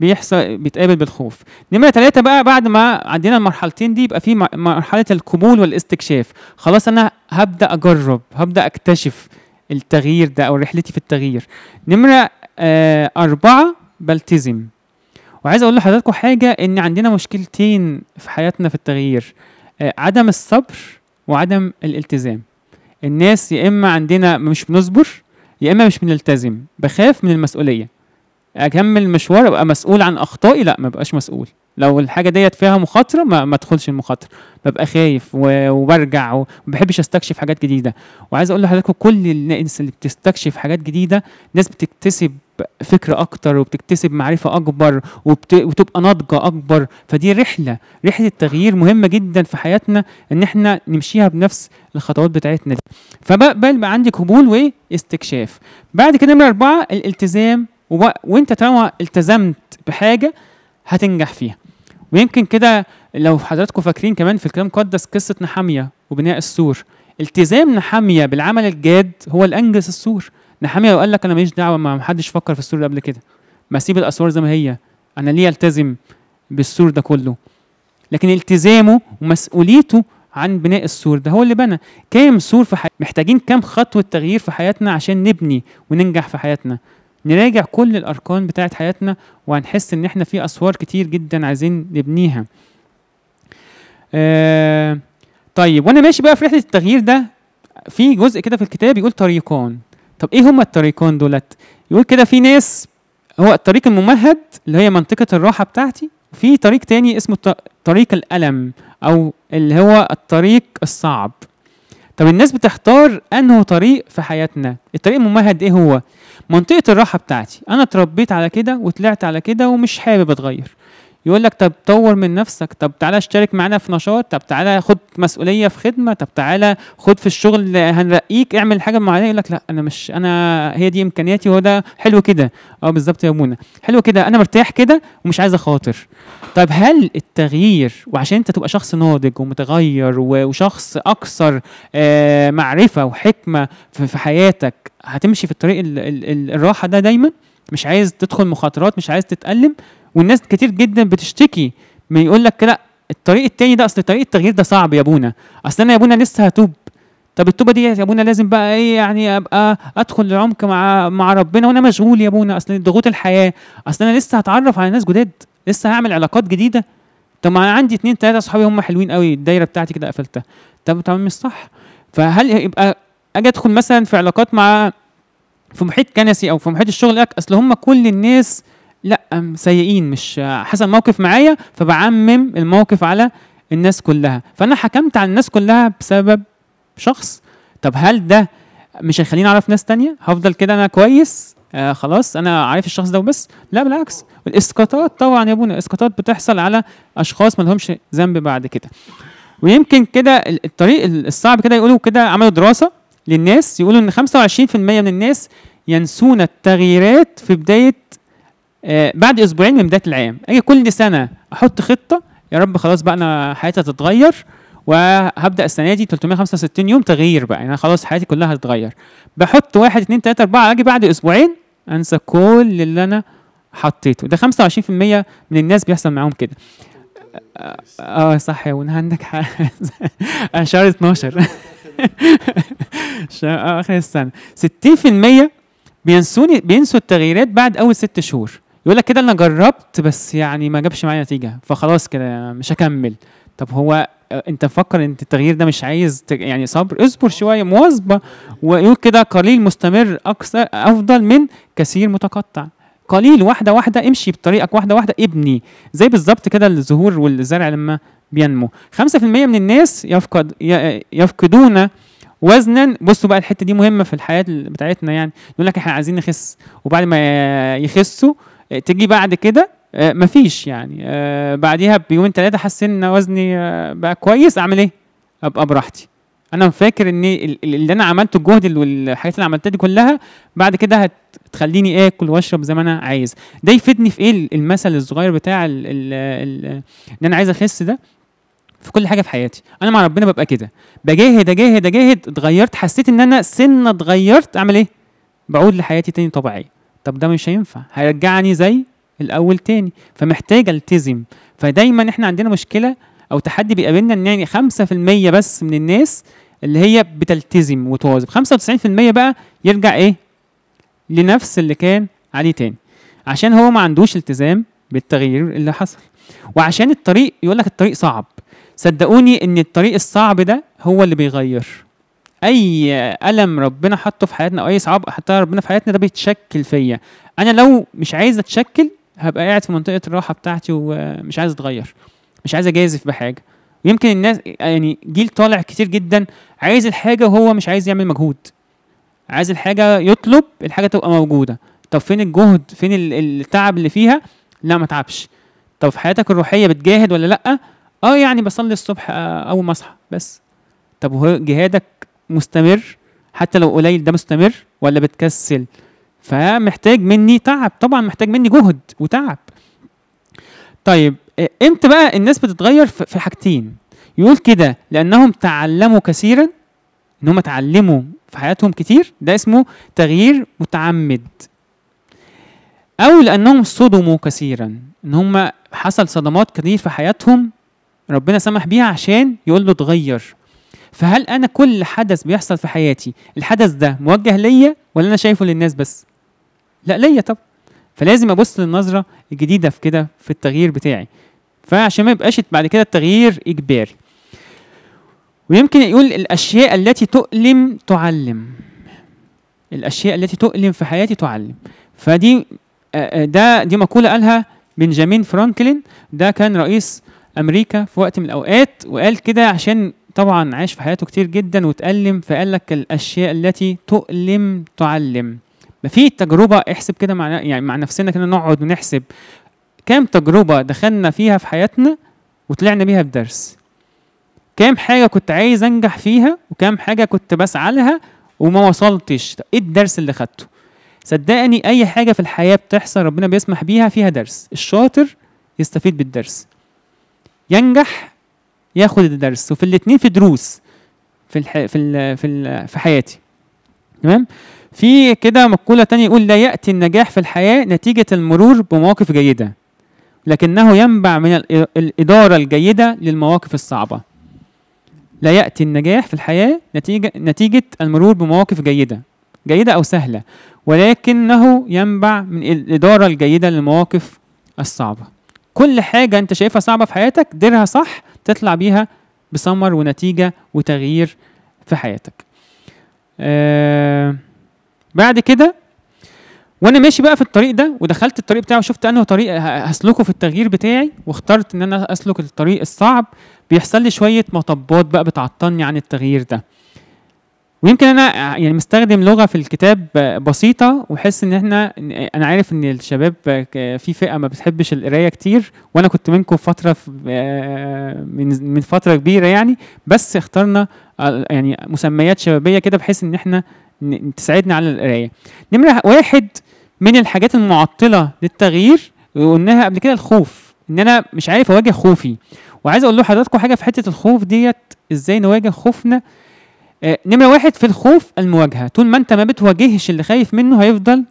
بيحصل بيتقابل بالخوف نمره ثلاثة بقى بعد ما عندنا المرحلتين دي يبقى في مرحله القبول والاستكشاف خلاص انا هبدا اجرب هبدا اكتشف التغيير ده أو رحلتي في التغيير نمرة آه أربعة بلتزم وعايز أقول لحضراتكم حاجة إن عندنا مشكلتين في حياتنا في التغيير آه عدم الصبر وعدم الالتزام الناس يا إما عندنا مش بنصبر يا إما مش بنلتزم بخاف من المسؤولية أكمل مشوار أبقى مسؤول عن أخطائي لا ما بقاش مسؤول لو الحاجه ديت فيها مخاطره ما, ما ادخلش المخاطره ببقى خايف وبرجع وما بحبش استكشف حاجات جديده وعايز اقول لحضراتكم كل الناس اللي بتستكشف حاجات جديده ناس بتكتسب فكرة أكتر وبتكتسب معرفة أكبر وبت... وتبقى ناضجة أكبر فدي رحلة رحلة التغيير مهمة جدا في حياتنا إن إحنا نمشيها بنفس الخطوات بتاعتنا دي فبقى عندي قبول واستكشاف بعد كده نمرة أربعة الالتزام و... وانت طالما التزمت بحاجة هتنجح فيها ويمكن كده لو حضراتكم فاكرين كمان في الكلام المقدس قصه نحاميه وبناء السور التزام نحاميه بالعمل الجاد هو الانجز السور نحاميه لو قال لك انا ماليش دعوه ما حدش فكر في السور قبل كده ما اسيب الاسوار زي ما هي انا ليه التزم بالسور ده كله لكن التزامه ومسؤوليته عن بناء السور ده هو اللي بنى كام سور في حي... محتاجين كام خطوه تغيير في حياتنا عشان نبني وننجح في حياتنا نراجع كل الاركان بتاعه حياتنا وهنحس ان احنا في اسوار كتير جدا عايزين نبنيها آه طيب وانا ماشي بقى في رحله التغيير ده في جزء كده في الكتاب يقول طريقان طب ايه هما الطريقان دولت يقول كده في ناس هو الطريق الممهد اللي هي منطقه الراحه بتاعتي في طريق تاني اسمه طريق الالم او اللي هو الطريق الصعب طب الناس بتختار انه طريق في حياتنا الطريق الممهد ايه هو منطقه الراحه بتاعتي انا اتربيت على كده وطلعت على كده ومش حابب اتغير يقول لك طب طور من نفسك طب تعالى اشترك معانا في نشاط طب تعالى خد مسؤوليه في خدمه طب تعالى خد في الشغل هنرقيك اعمل حاجه معينه يقول لك لا انا مش انا هي دي امكانياتي وهو ده حلو كده اه بالظبط يا منى حلو كده انا مرتاح كده ومش عايز اخاطر طيب هل التغيير وعشان انت تبقى شخص ناضج ومتغير وشخص اكثر آه، معرفه وحكمه في حياتك هتمشي في الطريق الراحه ده دايما مش عايز تدخل مخاطرات مش عايز تتالم والناس كتير جدا بتشتكي ما يقول لك لا الطريق التاني ده اصل طريق التغيير ده صعب يا ابونا اصل انا يا ابونا لسه هتوب طب التوبه دي يا ابونا لازم بقى ايه يعني ابقى ادخل لعمق مع مع ربنا وانا مشغول يا ابونا اصل ضغوط الحياه اصل انا لسه هتعرف على ناس جداد لسه هعمل علاقات جديده طب ما انا عندي اتنين تلاته صحابي هم حلوين قوي الدايره بتاعتي كده قفلتها طب طب مش صح فهل يبقى اجي ادخل مثلا في علاقات مع في محيط كنسي او في محيط الشغل لك اصل هم كل الناس لا سيئين مش حسن موقف معايا فبعمم الموقف على الناس كلها فانا حكمت على الناس كلها بسبب شخص طب هل ده مش هيخليني اعرف ناس تانية هفضل كده انا كويس آه خلاص انا عارف الشخص ده وبس لا بالعكس الاسقاطات طبعا يا ابونا الاسقاطات بتحصل على اشخاص ما لهمش ذنب بعد كده ويمكن كده الطريق الصعب كده يقولوا كده عملوا دراسه للناس يقولوا ان 25% من الناس ينسون التغييرات في بدايه آه بعد اسبوعين من بدايه العام اجي كل سنه احط خطه يا رب خلاص بقى انا حياتي هتتغير وهبدا السنه دي 365 يوم تغيير بقى يعني انا خلاص حياتي كلها هتتغير بحط واحد 2 3 اربعه اجي بعد اسبوعين انسى كل اللي انا حطيته ده 25% من الناس بيحصل معاهم كده اه, آه، صح يا ون عندك حق شهر 12 آه، اخر السنه 60% بينسوني بينسوا التغييرات بعد اول ست شهور يقول لك كده انا جربت بس يعني ما جابش معايا نتيجه فخلاص كده مش هكمل طب هو آه، انت فكر ان التغيير ده مش عايز يعني صبر اصبر شويه مواظبه ويقول كده قليل مستمر اكثر افضل من كثير متقطع قليل واحده واحده امشي بطريقك واحده واحده ابني زي بالظبط كده الزهور والزرع لما بينمو 5% من الناس يفقد يفقدون وزنا بصوا بقى الحته دي مهمه في الحياه بتاعتنا يعني يقول لك احنا عايزين نخس وبعد ما يخسوا تجي بعد كده آه، مفيش يعني آه، بعديها بيومين ثلاثه حسيت ان وزني آه، بقى كويس اعمل ايه؟ ابقى براحتي انا فاكر ان اللي انا عملته الجهد والحاجات اللي عملتها دي كلها بعد كده هتخليني اكل واشرب زي ما انا عايز ده يفيدني في ايه المثل الصغير بتاع ان انا عايز اخس ده في كل حاجه في حياتي انا مع ربنا ببقى كده بجاهد اجاهد اجاهد اتغيرت حسيت ان انا سنه اتغيرت اعمل ايه بعود لحياتي تاني طبيعيه طب ده مش هينفع هيرجعني زي الاول تاني فمحتاج التزم فدايما احنا عندنا مشكله او تحدي بيقابلنا ان يعني 5% بس من الناس اللي هي بتلتزم وتواظب 95% بقى يرجع ايه لنفس اللي كان عليه تاني عشان هو ما عندوش التزام بالتغيير اللي حصل وعشان الطريق يقول لك الطريق صعب صدقوني ان الطريق الصعب ده هو اللي بيغير اي الم ربنا حطه في حياتنا او اي صعاب حطها ربنا في حياتنا ده بيتشكل فيا انا لو مش عايز اتشكل هبقى قاعد في منطقه الراحه بتاعتي ومش عايز اتغير مش عايز اجازف بحاجه يمكن الناس يعني جيل طالع كتير جدا عايز الحاجه وهو مش عايز يعمل مجهود عايز الحاجه يطلب الحاجه تبقى موجوده طب فين الجهد فين التعب اللي فيها لا ما تعبش طب في حياتك الروحيه بتجاهد ولا لا اه يعني بصلي الصبح آه، اول ما اصحى بس طب وهو جهادك مستمر حتى لو قليل ده مستمر ولا بتكسل فمحتاج مني تعب طبعا محتاج مني جهد وتعب طيب آه، امتى بقى الناس بتتغير في حاجتين يقول كده لانهم تعلموا كثيرا ان هم اتعلموا في حياتهم كتير ده اسمه تغيير متعمد او لانهم صدموا كثيرا ان هم حصل صدمات كتير في حياتهم ربنا سمح بيها عشان يقول له اتغير فهل انا كل حدث بيحصل في حياتي الحدث ده موجه ليا ولا انا شايفه للناس بس لا ليا طب فلازم ابص للنظره الجديده في كده في التغيير بتاعي فعشان ما يبقاش بعد كده التغيير اجباري ويمكن يقول الاشياء التي تؤلم تعلم الاشياء التي تؤلم في حياتي تعلم فدي آه، آه، ده دي مقوله قالها بنجامين فرانكلين ده كان رئيس امريكا في وقت من الاوقات وقال كده عشان طبعا عاش في حياته كتير جدا وتألم فقال لك الاشياء التي تؤلم تعلم ما في تجربه احسب كده مع يعني مع نفسنا كده نقعد ونحسب كام تجربه دخلنا فيها في حياتنا وطلعنا بيها بدرس كام حاجه كنت عايز انجح فيها وكام حاجه كنت بسعى لها وما وصلتش ايه الدرس اللي خدته صدقني اي حاجه في الحياه بتحصل ربنا بيسمح بيها فيها درس الشاطر يستفيد بالدرس ينجح ياخد الدرس وفي الاتنين في دروس في الح... في ال... في, ال... في حياتي تمام في كده مقولة تانية يقول لا يأتي النجاح في الحياة نتيجة المرور بمواقف جيدة لكنه ينبع من الإدارة الجيدة للمواقف الصعبة لا يأتي النجاح في الحياة نتيجة, نتيجة المرور بمواقف جيدة جيدة أو سهلة ولكنه ينبع من الإدارة الجيدة للمواقف الصعبة كل حاجة أنت شايفها صعبة في حياتك ديرها صح تطلع بيها بثمر ونتيجة وتغيير في حياتك أه بعد كده وانا ماشي بقى في الطريق ده ودخلت الطريق بتاعه وشفت انه طريق هسلكه في التغيير بتاعي واخترت ان انا اسلك الطريق الصعب بيحصل لي شويه مطبات بقى بتعطلني عن التغيير ده ويمكن انا يعني مستخدم لغه في الكتاب بسيطه وحس ان احنا انا عارف ان الشباب في فئه ما بتحبش القرايه كتير وانا كنت منكم فتره آه، من من فتره كبيره يعني بس اخترنا يعني مسميات شبابيه كده بحيث ان احنا تساعدنا على القرايه نمره واحد من الحاجات المعطله للتغيير وقلناها قبل كده الخوف ان انا مش عارف اواجه خوفي وعايز اقول لحضراتكم حاجه في حته الخوف ديت ازاي نواجه خوفنا آه، نمره واحد في الخوف المواجهه طول ما انت ما بتواجهش اللي خايف منه هيفضل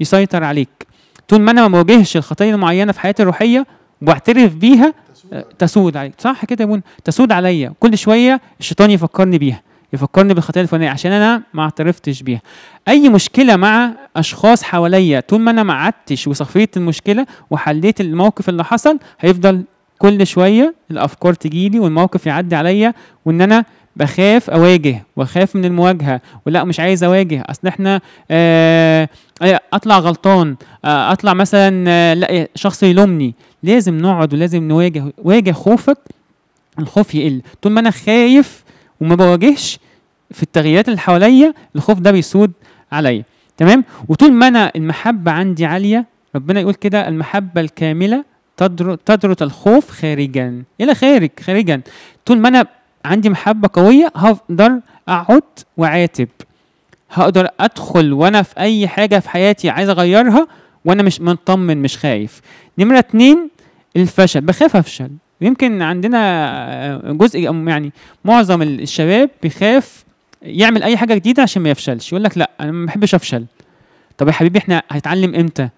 يسيطر عليك طول ما انا ما بواجهش الخطيه المعينه في حياتي الروحيه واعترف بيها آه، تسود, تسود عليك صح كده يا تسود عليا كل شويه الشيطان يفكرني بيها يفكرني بالخطيه الفلانيه عشان انا ما اعترفتش بيها اي مشكله مع اشخاص حواليا طول ما انا ما قعدتش وصفيت المشكله وحليت الموقف اللي حصل هيفضل كل شويه الافكار تجيلي والموقف يعدي عليا وان انا بخاف اواجه واخاف من المواجهه ولا مش عايز اواجه اصل احنا آه، آه، اطلع غلطان آه، اطلع مثلا لا شخص يلومني لازم نقعد ولازم نواجه واجه خوفك الخوف يقل طول ما انا خايف وما بواجهش في التغييرات اللي حواليا الخوف ده بيسود عليا تمام وطول ما انا المحبه عندي عاليه ربنا يقول كده المحبه الكامله تدرس الخوف خارجا الى خارج خارجا طول ما انا عندي محبه قويه هقدر اقعد واعاتب هقدر ادخل وانا في اي حاجه في حياتي عايز اغيرها وانا مش مطمن مش خايف نمره اتنين الفشل بخاف افشل ويمكن عندنا آه، جزء يعني معظم الشباب بيخاف يعمل اي حاجه جديده عشان ما يفشلش يقول لك لا انا ما بحبش افشل طب يا حبيبي احنا هنتعلم امتى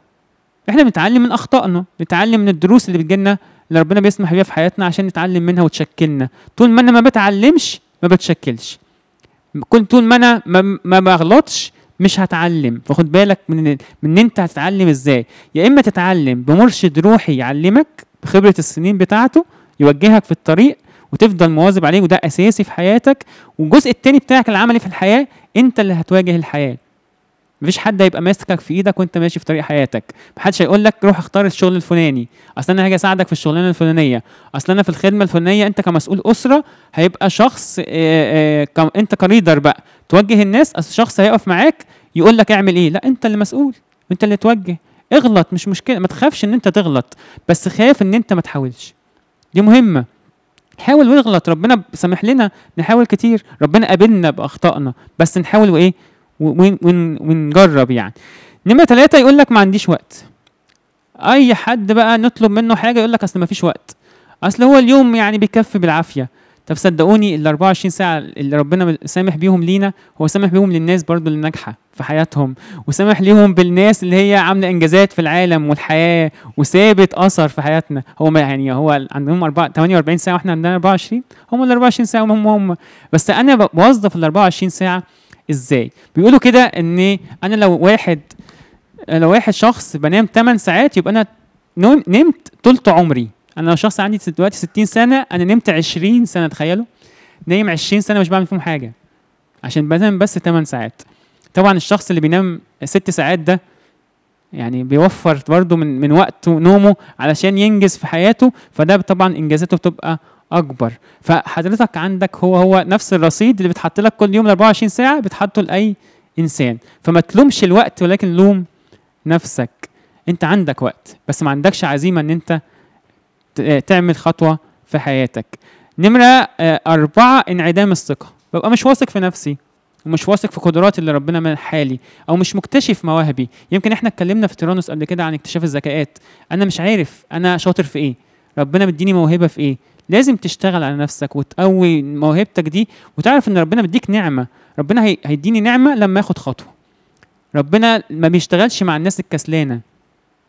احنا بنتعلم من اخطائنا بنتعلم من الدروس اللي بتجيلنا اللي ربنا بيسمح بيها في حياتنا عشان نتعلم منها وتشكلنا طول ما انا ما بتعلمش ما بتشكلش كنت طول ما انا ما بغلطش مش هتعلم فخد بالك من من انت هتتعلم ازاي يا اما تتعلم بمرشد روحي يعلمك بخبره السنين بتاعته يوجهك في الطريق وتفضل مواظب عليه وده اساسي في حياتك والجزء التاني بتاعك العملي في الحياه انت اللي هتواجه الحياه مفيش حد هيبقى ماسكك في ايدك وانت ماشي في طريق حياتك محدش هيقول لك روح اختار الشغل الفلاني اصل انا هاجي اساعدك في الشغلانه الفلانيه اصل انا في الخدمه الفلانيه انت كمسؤول اسره هيبقى شخص اه اه انت كريدر بقى توجه الناس اصل شخص هيقف معاك يقول لك اعمل ايه لا انت اللي مسؤول انت اللي توجه اغلط مش مشكله ما تخافش ان انت تغلط بس خاف ان انت ما تحاولش دي مهمه حاول واغلط ربنا سامح لنا نحاول كتير ربنا قابلنا باخطائنا بس نحاول وايه ونجرب يعني نمرة ثلاثة يقول لك ما عنديش وقت أي حد بقى نطلب منه حاجة يقول لك أصل ما فيش وقت أصل هو اليوم يعني بيكفي بالعافية طب صدقوني ال 24 ساعه اللي ربنا سامح بيهم لينا هو سامح بيهم للناس برضو اللي ناجحه في حياتهم وسامح ليهم بالناس اللي هي عامله انجازات في العالم والحياه وسابت اثر في حياتنا هو يعني هو عندهم 48 ساعه واحنا عندنا 24 هم ال 24 ساعه هم هم بس انا بوظف ال 24 ساعه ازاي بيقولوا كده ان انا لو واحد لو واحد شخص بنام 8 ساعات يبقى انا نمت طولت عمري انا لو شخص عندي دلوقتي 60 سنه انا نمت 20 سنه تخيلوا نايم 20 سنه مش بعمل فيهم حاجه عشان بنام بس 8 ساعات طبعا الشخص اللي بينام 6 ساعات ده يعني بيوفر برضه من من وقته نومه علشان ينجز في حياته فده طبعا انجازاته بتبقى اكبر فحضرتك عندك هو هو نفس الرصيد اللي بيتحط لك كل يوم 24 ساعه بتحطه لاي انسان فما تلومش الوقت ولكن لوم نفسك انت عندك وقت بس ما عندكش عزيمه ان انت آه، تعمل خطوه في حياتك نمره آه، أربعة انعدام الثقه ببقى مش واثق في نفسي ومش واثق في قدرات اللي ربنا حالي او مش مكتشف مواهبي يمكن احنا اتكلمنا في تيرانوس قبل كده عن اكتشاف الذكاءات انا مش عارف انا شاطر في ايه ربنا مديني موهبه في ايه لازم تشتغل على نفسك وتقوي موهبتك دي وتعرف ان ربنا مديك نعمه ربنا هيديني نعمه لما اخد خطوه ربنا ما بيشتغلش مع الناس الكسلانه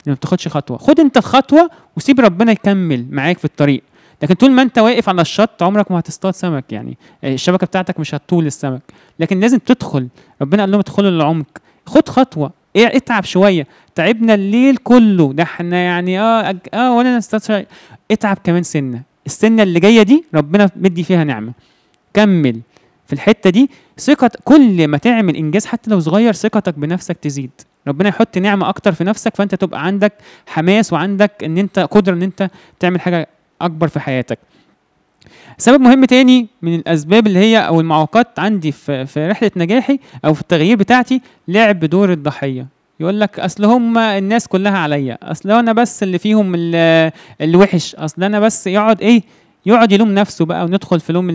ما بتاخدش خطوه خد انت الخطوه وسيب ربنا يكمل معاك في الطريق لكن طول ما انت واقف على الشط عمرك ما هتصطاد سمك يعني الشبكه بتاعتك مش هتطول السمك لكن لازم تدخل ربنا قال لهم ادخلوا للعمق خد خطوه ايه اتعب شويه تعبنا الليل كله ده احنا يعني اه اه ولا نستطيع اتعب كمان سنه السنه اللي جايه دي ربنا مدي فيها نعمه كمل في الحته دي ثقة كل ما تعمل انجاز حتى لو صغير ثقتك بنفسك تزيد ربنا يحط نعمه اكتر في نفسك فانت تبقى عندك حماس وعندك ان انت قدره ان انت تعمل حاجه اكبر في حياتك سبب مهم تاني من الاسباب اللي هي او المعوقات عندي في, في رحله نجاحي او في التغيير بتاعتي لعب دور الضحيه يقول لك اصل هم الناس كلها عليا اصل انا بس اللي فيهم الوحش اصل انا بس يقعد ايه يقعد يلوم نفسه بقى وندخل في لوم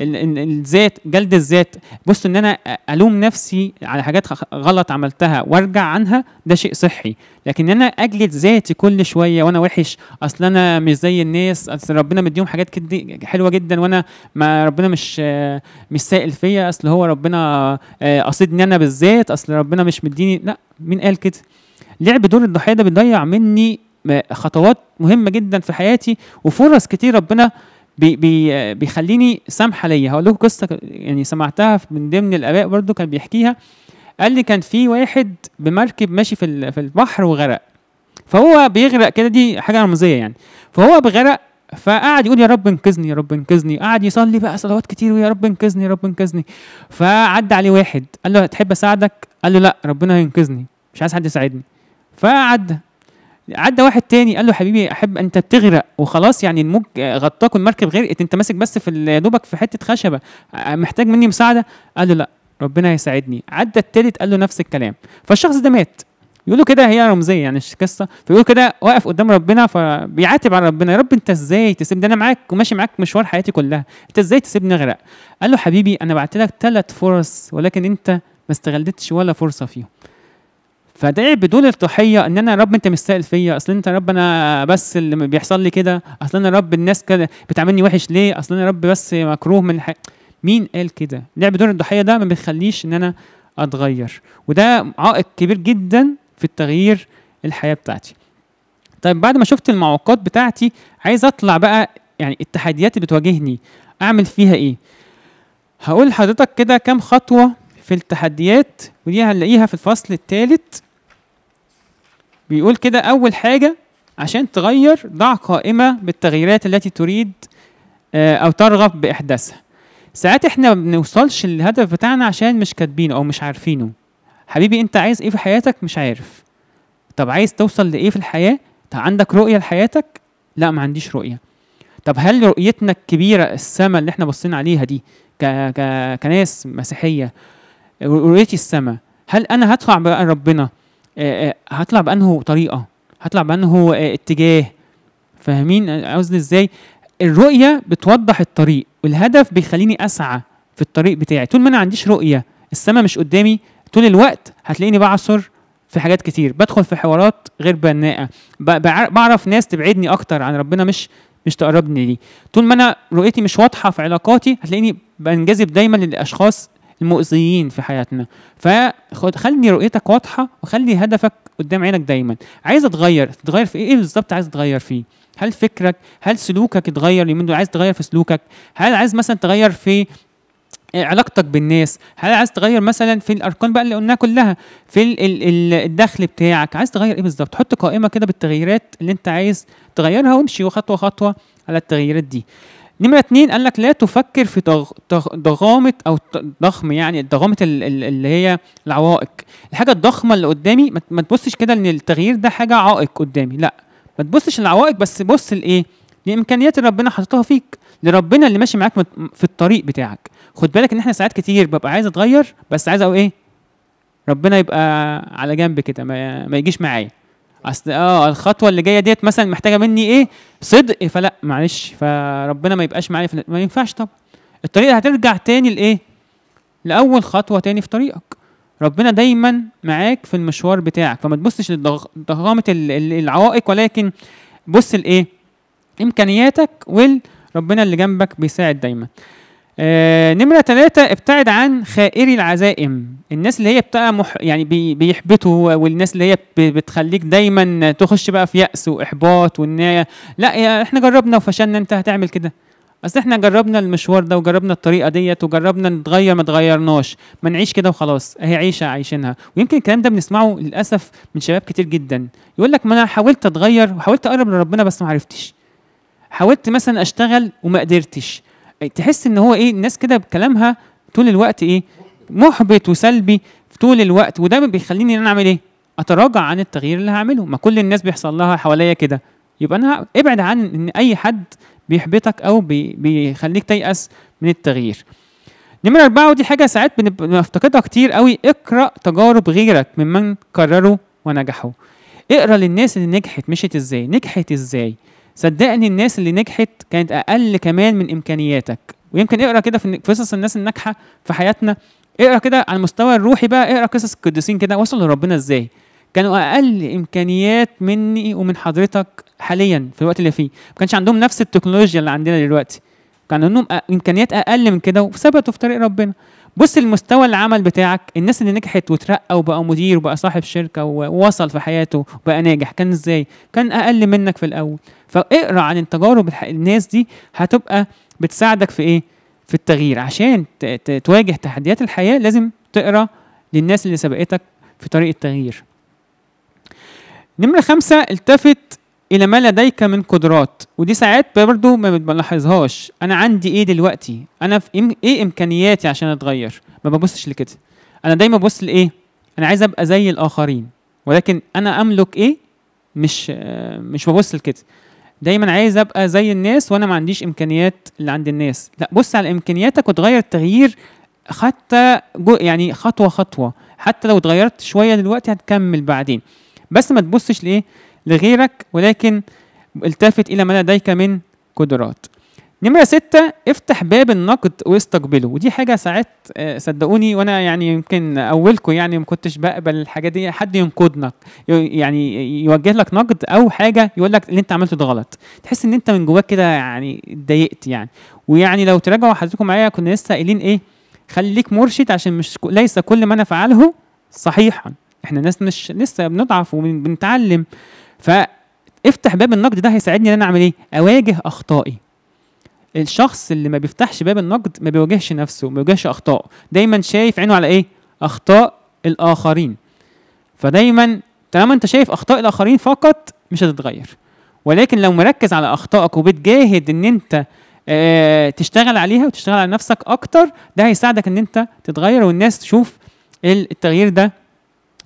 الذات جلد الذات بص ان انا الوم نفسي على حاجات غلط عملتها وارجع عنها ده شيء صحي لكن انا اجلد ذاتي كل شويه وانا وحش اصل انا مش زي الناس اصل ربنا مديهم حاجات كده حلوه جدا وانا ما ربنا مش مش سائل فيا اصل هو ربنا آه، قصدني انا بالذات اصل ربنا مش مديني لا مين قال كده لعب دور الضحيه ده بيضيع مني خطوات مهمه جدا في حياتي وفرص كتير ربنا بي بي بيخليني سامحه ليا هقول لكم قصه يعني سمعتها من ضمن الاباء برضو كان بيحكيها قال لي كان في واحد بمركب ماشي في في البحر وغرق فهو بيغرق كده دي حاجه رمزيه يعني فهو بغرق فقعد يقول يا رب انقذني يا رب انقذني قعد يصلي بقى صلوات كتير ويا رب انقذني يا رب انقذني فعدى عليه واحد قال له تحب اساعدك قال له لا ربنا هينقذني مش عايز حد يساعدني فقعد عدى واحد تاني قال له حبيبي احب انت بتغرق وخلاص يعني الموج غطاك والمركب غرقت انت ماسك بس في يا دوبك في حته خشبه محتاج مني مساعده قال له لا ربنا يساعدني عدى التالت قال له نفس الكلام فالشخص ده مات يقولوا كده هي رمزيه يعني قصه فيقول كده واقف قدام ربنا فبيعاتب على ربنا يا رب انت ازاي تسيبني انا معاك وماشي معاك مشوار حياتي كلها انت ازاي تسيبني اغرق قال له حبيبي انا بعت لك ثلاث فرص ولكن انت ما استغلتش ولا فرصه فيهم فدعي بدون الضحيه ان انا يا رب انت مش سائل فيا اصل انت يا رب انا بس اللي بيحصل لي كده اصل انا يا رب الناس كده بتعاملني وحش ليه اصل انا يا رب بس مكروه من حي... مين قال كده لعب بدون الضحيه ده ما بيخليش ان انا اتغير وده عائق كبير جدا في التغيير الحياه بتاعتي طيب بعد ما شفت المعوقات بتاعتي عايز اطلع بقى يعني التحديات اللي بتواجهني اعمل فيها ايه هقول لحضرتك كده كام خطوه في التحديات ودي هنلاقيها في الفصل الثالث بيقول كده أول حاجة عشان تغير ضع قائمة بالتغييرات التي تريد آه، أو ترغب بإحداثها ساعات احنا ما بنوصلش للهدف بتاعنا عشان مش كاتبينه أو مش عارفينه حبيبي أنت عايز إيه في حياتك مش عارف طب عايز توصل لإيه في الحياة طب عندك رؤية لحياتك لا ما عنديش رؤية طب هل رؤيتنا الكبيرة السما اللي احنا بصينا عليها دي ك... ك... كناس مسيحية رؤيتي السماء هل انا هطلع بقى ربنا آه، آه، هطلع بانه طريقه هطلع بانه آه، اتجاه فاهمين قصدي ازاي الرؤيه بتوضح الطريق والهدف بيخليني اسعى في الطريق بتاعي طول ما انا عنديش رؤيه السماء مش قدامي طول الوقت هتلاقيني بعصر في حاجات كتير بدخل في حوارات غير بناءه بعرف ناس تبعدني اكتر عن ربنا مش مش تقربني ليه طول ما انا رؤيتي مش واضحه في علاقاتي هتلاقيني بنجذب دايما للاشخاص المؤذيين في حياتنا فخلي رؤيتك واضحه وخلي هدفك قدام عينك دايما عايز اتغير تتغير في ايه بالظبط عايز تتغير فيه هل فكرك هل سلوكك اتغير اليومين عايز تغير في سلوكك هل عايز مثلا تغير في علاقتك بالناس هل عايز تغير مثلا في الاركان بقى اللي قلناها كلها في الدخل بتاعك عايز تغير ايه بالظبط حط قائمه كده بالتغييرات اللي انت عايز تغيرها وامشي خطوه خطوه على التغييرات دي نمرة اتنين قال لك لا تفكر في ضغامة أو ضخم يعني ضغامة اللي هي العوائق الحاجة الضخمة اللي قدامي ما تبصش كده إن التغيير ده حاجة عائق قدامي لأ ما تبصش للعوائق بس بص لإيه؟ لإمكانيات اللي ربنا حاططها فيك لربنا اللي ماشي معاك في الطريق بتاعك خد بالك إن إحنا ساعات كتير ببقى عايز أتغير بس عايز أو إيه؟ ربنا يبقى على جنب كده ما يجيش معايا اصل اه الخطوه اللي جايه ديت مثلا محتاجه مني ايه صدق فلا معلش فربنا ما يبقاش معايا ما ينفعش طبعا الطريقه هترجع تاني لايه لاول خطوه تاني في طريقك ربنا دايما معاك في المشوار بتاعك فما تبصش لضخامه العوائق ولكن بص لايه امكانياتك وال ربنا اللي جنبك بيساعد دايما آه نمرة ثلاثة ابتعد عن خائري العزائم الناس اللي هي بتبقى مح... يعني بي... بيحبطوا والناس اللي هي ب... بتخليك دايما تخش بقى في يأس وإحباط هي... لا يا احنا جربنا وفشلنا انت هتعمل كده اصل احنا جربنا المشوار ده وجربنا الطريقه ديت وجربنا نتغير ما اتغيرناش ما نعيش كده وخلاص اهي عيشه عايشينها ويمكن الكلام ده بنسمعه للاسف من شباب كتير جدا يقول لك ما انا حاولت اتغير وحاولت اقرب لربنا بس ما عرفتش حاولت مثلا اشتغل وما قدرتش تحس ان هو ايه الناس كده بكلامها طول الوقت ايه محبط وسلبي في طول الوقت وده بيخليني ان انا اعمل ايه اتراجع عن التغيير اللي هعمله ما كل الناس بيحصل لها حواليا كده يبقى انا ابعد عن ان اي حد بيحبطك او بي بيخليك تيأس من التغيير نمرة أربعة ودي حاجة ساعات بنفتقدها كتير قوي اقرأ تجارب غيرك ممن كرروا ونجحوا اقرأ للناس اللي نجحت مشيت ازاي نجحت ازاي صدقني الناس اللي نجحت كانت اقل كمان من امكانياتك ويمكن اقرا كده في قصص الناس الناجحه في حياتنا اقرا كده على المستوى الروحي بقى اقرا قصص القديسين كده وصلوا لربنا ازاي كانوا اقل امكانيات مني ومن حضرتك حاليا في الوقت اللي فيه ما كانش عندهم نفس التكنولوجيا اللي عندنا دلوقتي كان عندهم امكانيات اقل من كده وثبتوا في طريق ربنا بص المستوى العمل بتاعك الناس اللي نجحت وترقى وبقى مدير وبقى صاحب شركه ووصل في حياته وبقى ناجح كان ازاي كان اقل منك في الاول فاقرا عن التجارب الناس دي هتبقى بتساعدك في ايه في التغيير عشان تواجه تحديات الحياه لازم تقرا للناس اللي سبقتك في طريق التغيير نمرة خمسة التفت الى ما لديك من قدرات ودي ساعات برضو ما بلاحظهاش انا عندي ايه دلوقتي انا في ايه امكانياتي عشان اتغير ما ببصش لكده انا دايما ببص لايه انا عايز ابقى زي الاخرين ولكن انا املك ايه مش مش ببص لكده دايما عايز ابقى زي الناس وانا ما عنديش امكانيات اللي عند الناس لا بص على امكانياتك وتغير التغيير حتى يعني خطوه خطوه حتى لو اتغيرت شويه دلوقتي هتكمل بعدين بس ما تبصش لايه لغيرك ولكن التفت إلى ما لديك من قدرات نمرة ستة افتح باب النقد واستقبله ودي حاجة ساعات آه، صدقوني وانا يعني يمكن اولكم يعني ما كنتش بقبل الحاجة دي حد ينقدنك يعني يوجه لك نقد او حاجة يقول لك اللي انت عملته ده غلط تحس ان انت من جواك كده يعني اتضايقت يعني ويعني لو تراجعوا حضرتكم معايا كنا لسه قايلين ايه خليك مرشد عشان مش ليس كل ما نفعله صحيحا احنا ناس مش لسه بنضعف وبنتعلم فافتح باب النقد ده هيساعدني ان انا اعمل ايه؟ اواجه اخطائي. الشخص اللي ما بيفتحش باب النقد ما بيواجهش نفسه ما بيواجهش اخطائه دايما شايف عينه على ايه؟ اخطاء الاخرين. فدايما طالما انت شايف اخطاء الاخرين فقط مش هتتغير. ولكن لو مركز على اخطائك وبتجاهد ان انت تشتغل عليها وتشتغل على نفسك اكتر ده هيساعدك ان انت تتغير والناس تشوف التغيير ده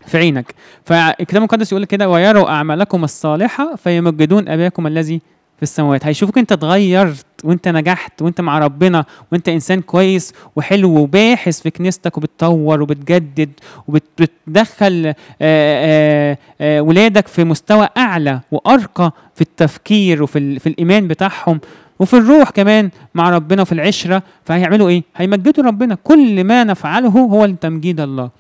في عينك فالكتاب المقدس يقول كده ويروا اعمالكم الصالحه فيمجدون اباكم الذي في السماوات هيشوفوك انت اتغيرت وانت نجحت وانت مع ربنا وانت انسان كويس وحلو وباحث في كنيستك وبتطور وبتجدد وبتدخل آه، آه، آه، ولادك في مستوى اعلى وارقى في التفكير وفي في الايمان بتاعهم وفي الروح كمان مع ربنا في العشره فهيعملوا ايه؟ هيمجدوا ربنا كل ما نفعله هو لتمجيد الله.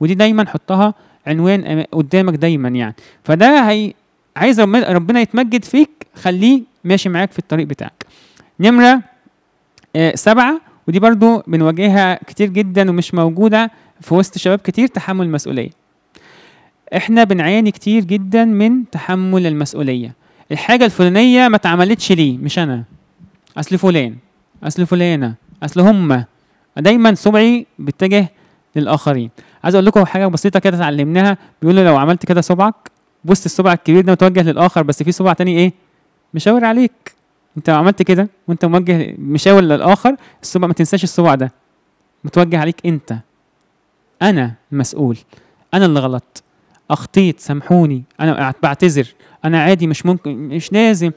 ودي دايما حطها عنوان قدامك دايما يعني فده هي عايز ربنا يتمجد فيك خليه ماشي معاك في الطريق بتاعك نمرة آه، سبعة ودي برضو بنواجهها كتير جدا ومش موجودة في وسط شباب كتير تحمل المسؤولية احنا بنعاني كتير جدا من تحمل المسؤولية الحاجة الفلانية ما اتعملتش ليه مش انا اصل فلان اصل فلانة اصل هما دايما صبعي بيتجه للاخرين عايز اقول لكم حاجه بسيطه كده اتعلمناها بيقول لو عملت كده صبعك بص الصبع الكبير ده متوجه للاخر بس في صبع تاني ايه مشاور عليك انت لو عملت كده وانت موجه مشاور للاخر الصبع ما تنساش الصبع ده متوجه عليك انت انا المسؤول انا اللي غلط اخطيت سامحوني انا بعتذر انا عادي مش ممكن مش لازم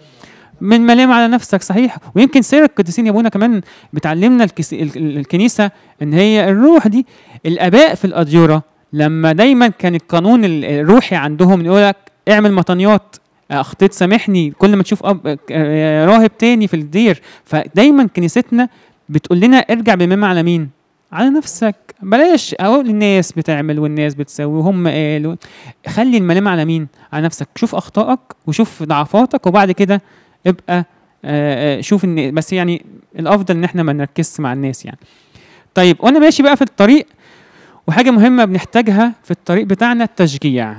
من ملام على نفسك صحيح ويمكن سير القديسين يا ابونا كمان بتعلمنا الكنيسه ان هي الروح دي الاباء في الاديره لما دايما كان القانون الروحي عندهم يقول لك اعمل مطنيات اخطيت سامحني كل ما تشوف أب... آه، آه، راهب تاني في الدير فدايما كنيستنا بتقول لنا ارجع بمام على مين على نفسك بلاش اقول الناس بتعمل والناس بتسوي وهم قالوا خلي الملام على مين على نفسك شوف اخطائك وشوف ضعفاتك وبعد كده ابقى آه، آه، شوف ان بس يعني الافضل ان احنا ما نركزش مع الناس يعني طيب وانا ماشي بقى في الطريق وحاجه مهمه بنحتاجها في الطريق بتاعنا التشجيع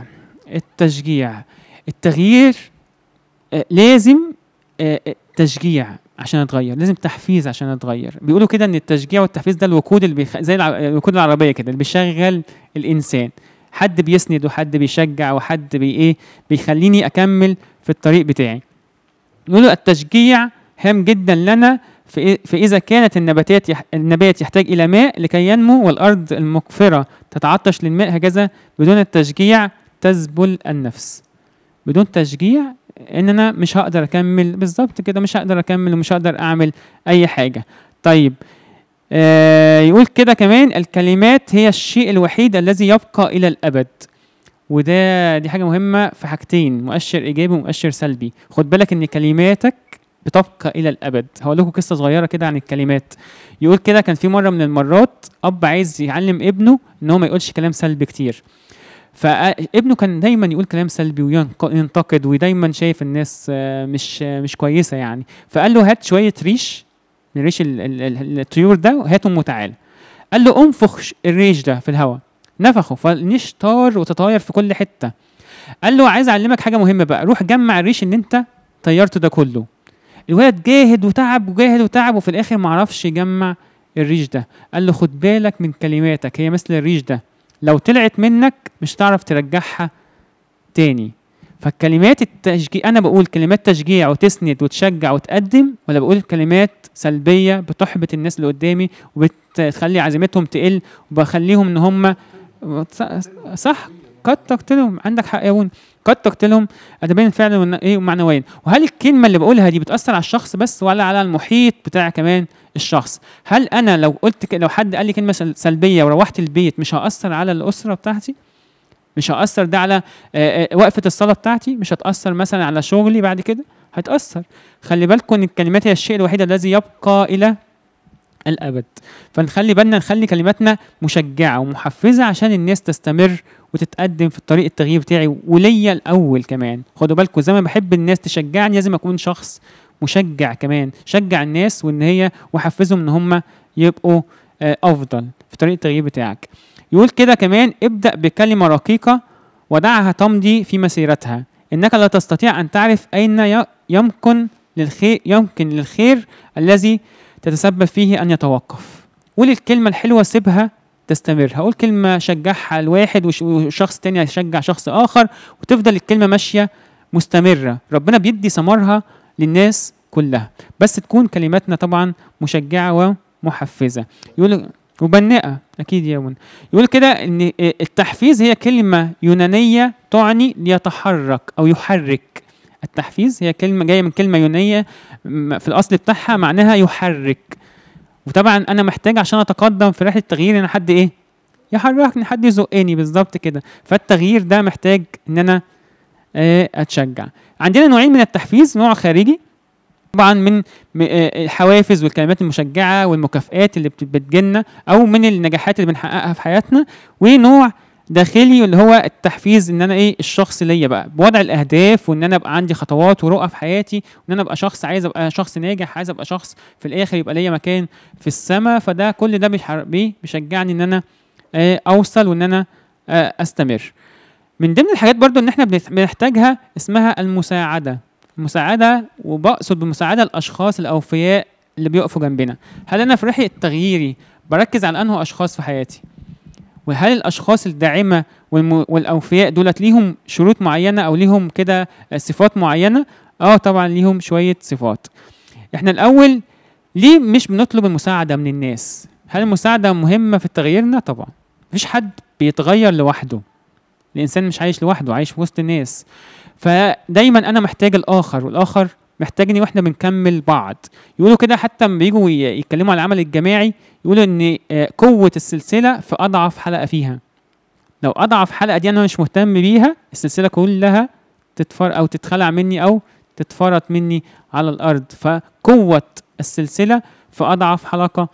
التشجيع التغيير آه، لازم تشجيع عشان اتغير لازم تحفيز عشان اتغير بيقولوا كده ان التشجيع والتحفيز ده الوقود اللي بيخ... زي الوقود العربيه كده اللي بيشغل الانسان حد بيسند وحد بيشجع وحد بي ايه بيخليني اكمل في الطريق بتاعي بيقولوا التشجيع هام جدا لنا في فإذا كانت النباتات النبات يحتاج إلى ماء لكي ينمو والأرض المقفرة تتعطش للماء هكذا بدون التشجيع تذبل النفس بدون تشجيع إن أنا مش هقدر أكمل بالظبط كده مش هقدر أكمل ومش هقدر أعمل أي حاجة طيب آه يقول كده كمان الكلمات هي الشيء الوحيد الذي يبقى إلى الأبد وده دي حاجه مهمه في حاجتين مؤشر ايجابي ومؤشر سلبي خد بالك ان كلماتك بتبقى الى الابد هقول لكم قصه صغيره كده عن الكلمات يقول كده كان في مره من المرات اب عايز يعلم ابنه ان هو ما يقولش كلام سلبي كتير فابنه كان دايما يقول كلام سلبي وينتقد ودايما شايف الناس مش مش كويسه يعني فقال له هات شويه ريش من ريش الطيور ده هاتهم وتعالى قال له انفخ الريش ده في الهواء نفخه فالنيش طار وتطاير في كل حته قال له عايز اعلمك حاجه مهمه بقى روح جمع الريش اللي انت طيرته ده كله الولد جاهد وتعب وجاهد وتعب وفي الاخر ما عرفش يجمع الريش ده قال له خد بالك من كلماتك هي مثل الريش ده لو طلعت منك مش هتعرف ترجعها تاني فالكلمات التشجيع انا بقول كلمات تشجيع وتسند وتشجع وتقدم ولا بقول كلمات سلبيه بتحبط الناس اللي قدامي وبتخلي عزيمتهم تقل وبخليهم ان هم صح قد تقتلهم عندك حق يا ون قد تقتلهم ادبيا فعلا ايه ومعنويا وهل الكلمه اللي بقولها دي بتاثر على الشخص بس ولا على المحيط بتاع كمان الشخص هل انا لو قلت لو حد قال لي كلمه سلبيه وروحت البيت مش هاثر على الاسره بتاعتي مش هاثر ده على وقفه الصلاه بتاعتي مش هتاثر مثلا على شغلي بعد كده هتاثر خلي بالكم ان الكلمات هي الشيء الوحيد الذي يبقى الى الابد فنخلي بالنا نخلي كلماتنا مشجعه ومحفزه عشان الناس تستمر وتتقدم في الطريق التغيير بتاعي وليا الاول كمان خدوا بالكم زي ما بحب الناس تشجعني لازم اكون شخص مشجع كمان شجع الناس وان هي وحفزهم ان هم يبقوا آه، افضل في طريق التغيير بتاعك يقول كده كمان ابدا بكلمه رقيقه ودعها تمضي في مسيرتها انك لا تستطيع ان تعرف اين يمكن للخير يمكن للخير الذي تتسبب فيه أن يتوقف قول الكلمة الحلوة سيبها تستمر هقول كلمة شجعها لواحد وشخص تاني يشجع شخص آخر وتفضل الكلمة ماشية مستمرة ربنا بيدي ثمرها للناس كلها بس تكون كلماتنا طبعا مشجعة ومحفزة يقول وبناءة أكيد يا ون يقول كده إن التحفيز هي كلمة يونانية تعني ليتحرك أو يحرك التحفيز هي كلمة جاية من كلمة يونية في الأصل بتاعها معناها يحرك وطبعا أنا محتاج عشان أتقدم في رحلة التغيير إن حد إيه؟ يحركني حد يزقني بالظبط كده فالتغيير ده محتاج إن أنا آه، أتشجع عندنا نوعين من التحفيز نوع خارجي طبعا من آه، الحوافز والكلمات المشجعه والمكافئات اللي بتجيلنا او من النجاحات اللي بنحققها في حياتنا ونوع داخلي اللي هو التحفيز ان انا ايه الشخص ليا بقى بوضع الاهداف وان انا ابقى عندي خطوات ورؤى في حياتي وان انا ابقى شخص عايز ابقى شخص ناجح عايز ابقى شخص في الاخر يبقى ليا مكان في السماء فده كل ده بيشجعني ان انا آه، اوصل وان انا آه، استمر من ضمن الحاجات برضو ان احنا بنحتاجها اسمها المساعده المساعده وبقصد بمساعده الاشخاص الاوفياء اللي بيقفوا جنبنا هل انا في رحله تغييري بركز على انه اشخاص في حياتي وهل الاشخاص الداعمه والاوفياء دولت ليهم شروط معينه او ليهم كده صفات معينه اه طبعا ليهم شويه صفات احنا الاول ليه مش بنطلب المساعده من الناس هل المساعده مهمه في تغييرنا طبعا مفيش حد بيتغير لوحده الانسان مش عايش لوحده عايش في وسط الناس فدايما انا محتاج الاخر والاخر محتاجني واحنا بنكمل بعض يقولوا كده حتى لما بيجوا يتكلموا على العمل الجماعي يقولوا ان آه، قوه السلسله في اضعف حلقه فيها لو اضعف حلقه دي انا مش مهتم بيها السلسله كلها تتفر او تتخلع مني او تتفرط مني على الارض فقوه السلسله في اضعف حلقه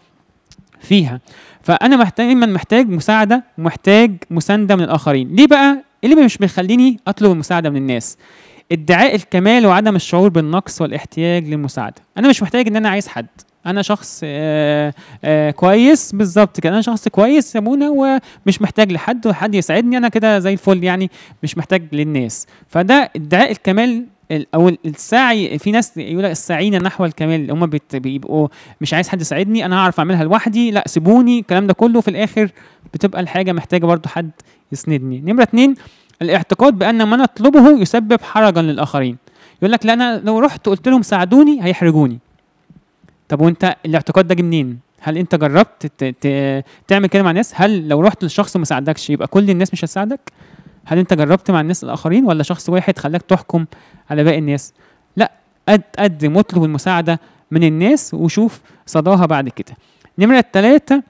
فيها فانا محتاج دايما محتاج مساعده ومحتاج مسانده من الاخرين ليه بقى اللي مش بيخليني اطلب المساعده من الناس ادعاء الكمال وعدم الشعور بالنقص والاحتياج للمساعده انا مش محتاج ان انا عايز حد انا شخص آآ آه، آآ آه، كويس بالظبط كده انا شخص كويس يا منى ومش محتاج لحد وحد يساعدني انا كده زي الفل يعني مش محتاج للناس فده ادعاء الكمال او السعي في ناس يقول لك الساعين نحو الكمال اللي هم بيبقوا مش عايز حد يساعدني انا هعرف اعملها لوحدي لا سيبوني الكلام ده كله في الاخر بتبقى الحاجه محتاجه برضو حد يسندني نمره اتنين الاعتقاد بأن ما نطلبه يسبب حرجا للآخرين يقول لك لا أنا لو رحت قلت لهم ساعدوني هيحرجوني طب وأنت الاعتقاد ده جه منين؟ هل أنت جربت تعمل كده مع الناس؟ هل لو رحت لشخص ما ساعدكش يبقى كل الناس مش هتساعدك؟ هل أنت جربت مع الناس الآخرين ولا شخص واحد خلاك تحكم على باقي الناس؟ لا قدم واطلب المساعدة من الناس وشوف صداها بعد كده. نمرة ثلاثة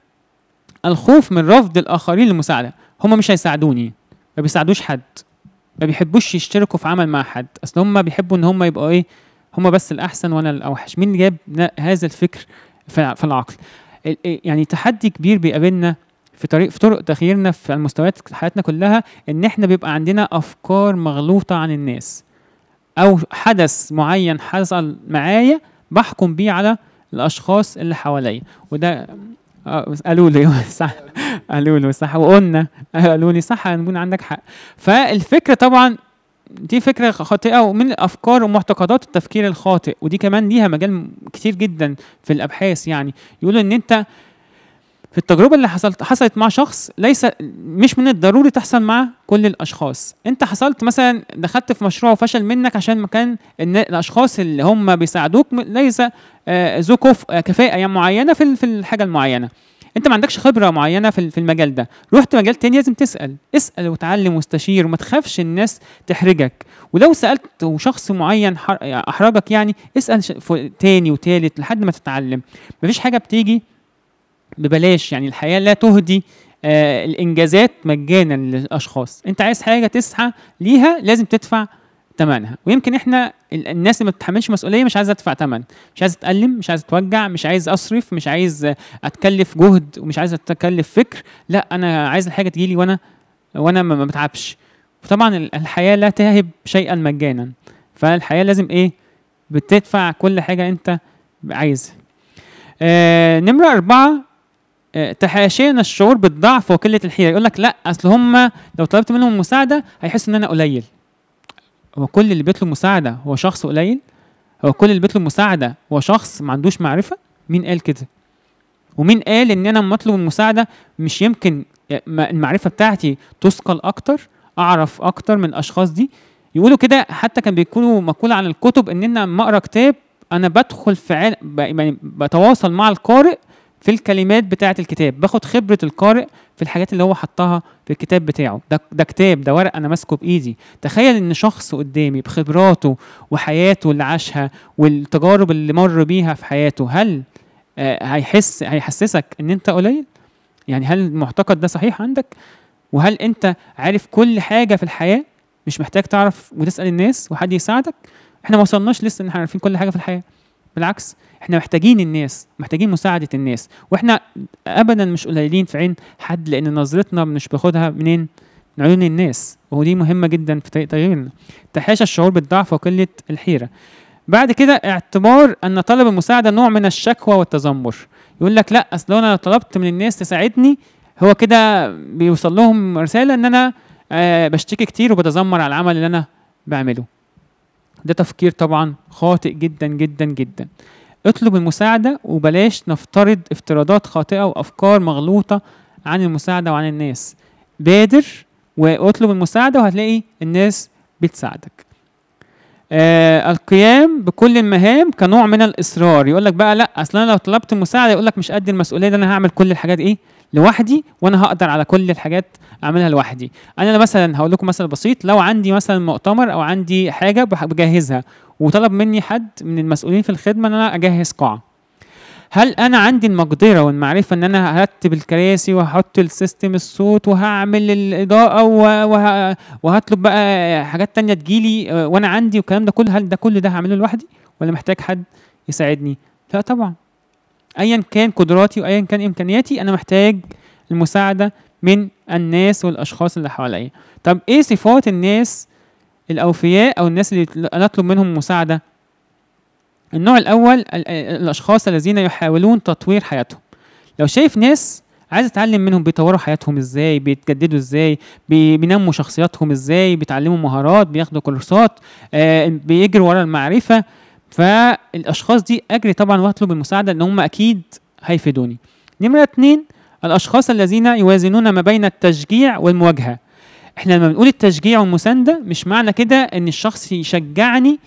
الخوف من رفض الآخرين للمساعدة هم مش هيساعدوني ما بيساعدوش حد ما بيحبوش يشتركوا في عمل مع حد اصل هم بيحبوا ان هم يبقوا ايه هم بس الاحسن وانا الاوحش مين جاب هذا الفكر في العقل يعني تحدي كبير بيقابلنا في طريق في طرق تغييرنا في المستويات حياتنا كلها ان احنا بيبقى عندنا افكار مغلوطه عن الناس او حدث معين حصل معايا بحكم بيه على الاشخاص اللي حواليا وده آه، قالوا لي صح قالوا لي صح وقلنا قالوا لي صح هنكون عندك حق فالفكره طبعا دي فكره خاطئه ومن الافكار ومعتقدات التفكير الخاطئ ودي كمان ليها مجال كتير جدا في الابحاث يعني يقولوا ان انت في التجربه اللي حصلت حصلت مع شخص ليس مش من الضروري تحصل مع كل الاشخاص انت حصلت مثلا دخلت في مشروع وفشل منك عشان ما كان الاشخاص اللي هم بيساعدوك ليس آه، ذو آه، كفاءه يعني معينه في في الحاجه المعينه انت ما عندكش خبره معينه في في المجال ده رحت مجال تاني لازم تسال اسال وتعلم واستشير وما تخافش الناس تحرجك ولو سالت وشخص معين احرجك يعني اسال تاني وتالت لحد ما تتعلم مفيش حاجه بتيجي ببلاش يعني الحياه لا تهدي آه الانجازات مجانا للاشخاص انت عايز حاجه تسعى ليها لازم تدفع ثمنها ويمكن احنا الناس اللي ما بتتحملش مسؤوليه مش عايزه تدفع ثمن مش عايزه اتالم مش عايزه اتوجع مش عايز اصرف مش عايز اتكلف جهد ومش عايز اتكلف فكر لا انا عايز الحاجه تجيلي وانا وانا ما بتعبش وطبعا الحياه لا تهب شيئا مجانا فالحياه لازم ايه بتدفع كل حاجه انت عايزها آه نمره اربعه تحاشينا الشعور بالضعف وقله الحيله يقول لك لا اصل هم لو طلبت منهم مساعده هيحسوا ان انا قليل هو كل اللي بيطلب مساعده هو شخص قليل هو كل اللي بيطلب مساعده هو شخص ما عندوش معرفه مين قال كده ومين قال ان انا لما اطلب المساعده مش يمكن المعرفه بتاعتي تثقل اكتر اعرف اكتر من الاشخاص دي يقولوا كده حتى كان بيكونوا مقوله عن الكتب ان انا لما اقرا كتاب انا بدخل في يعني عالم بتواصل مع القارئ في الكلمات بتاعه الكتاب باخد خبره القارئ في الحاجات اللي هو حطها في الكتاب بتاعه ده ده كتاب ده ورق انا ماسكه بايدي تخيل ان شخص قدامي بخبراته وحياته اللي عاشها والتجارب اللي مر بيها في حياته هل آه، هيحس هيحسسك ان انت قليل يعني هل المعتقد ده صحيح عندك وهل انت عارف كل حاجه في الحياه مش محتاج تعرف وتسال الناس وحد يساعدك احنا ما وصلناش لسه ان احنا عارفين كل حاجه في الحياه بالعكس احنا محتاجين الناس محتاجين مساعدة الناس واحنا ابدا مش قليلين في عين حد لان نظرتنا مش باخدها منين من عيون الناس ودي مهمة جدا في تغييرنا تحاشى الشعور بالضعف وقلة الحيرة بعد كده اعتبار ان طلب المساعدة نوع من الشكوى والتذمر يقول لك لا اصل انا طلبت من الناس تساعدني هو كده بيوصل لهم رسالة ان انا آه، بشتكي كتير وبتذمر على العمل اللي انا بعمله ده تفكير طبعا خاطئ جدا جدا جدا اطلب المساعدة وبلاش نفترض افتراضات خاطئة وأفكار مغلوطة عن المساعدة وعن الناس بادر واطلب المساعدة وهتلاقي الناس بتساعدك آه القيام بكل المهام كنوع من الإصرار يقول لك بقى لا أصلا لو طلبت مساعدة يقول لك مش قد المسؤولية ده أنا هعمل كل الحاجات إيه لوحدي وانا هقدر على كل الحاجات اعملها لوحدي انا مثلا هقول لكم مثل بسيط لو عندي مثلا مؤتمر او عندي حاجه بجهزها وطلب مني حد من المسؤولين في الخدمه ان انا اجهز قاعه هل انا عندي المقدره والمعرفه ان انا هرتب الكراسي وهحط السيستم الصوت وهعمل الاضاءه وهطلب بقى حاجات تانية تجيلي آه، وانا عندي والكلام ده كله هل ده كل ده هعمله لوحدي ولا محتاج حد يساعدني لا طبعا ايا كان قدراتي وايا كان امكانياتي انا محتاج المساعده من الناس والاشخاص اللي حواليا طب ايه صفات الناس الاوفياء او الناس اللي انا اطلب منهم مساعده النوع الاول الاشخاص الذين يحاولون تطوير حياتهم لو شايف ناس عايز اتعلم منهم بيطوروا حياتهم ازاي بيتجددوا ازاي بينموا شخصياتهم ازاي بيتعلموا مهارات بياخدوا كورسات آه، بيجروا ورا المعرفه فالاشخاص دي اجري طبعا واطلب المساعده ان هم اكيد هيفيدوني نمره اتنين الاشخاص الذين يوازنون ما بين التشجيع والمواجهه احنا لما بنقول التشجيع والمسانده مش معنى كده ان الشخص يشجعني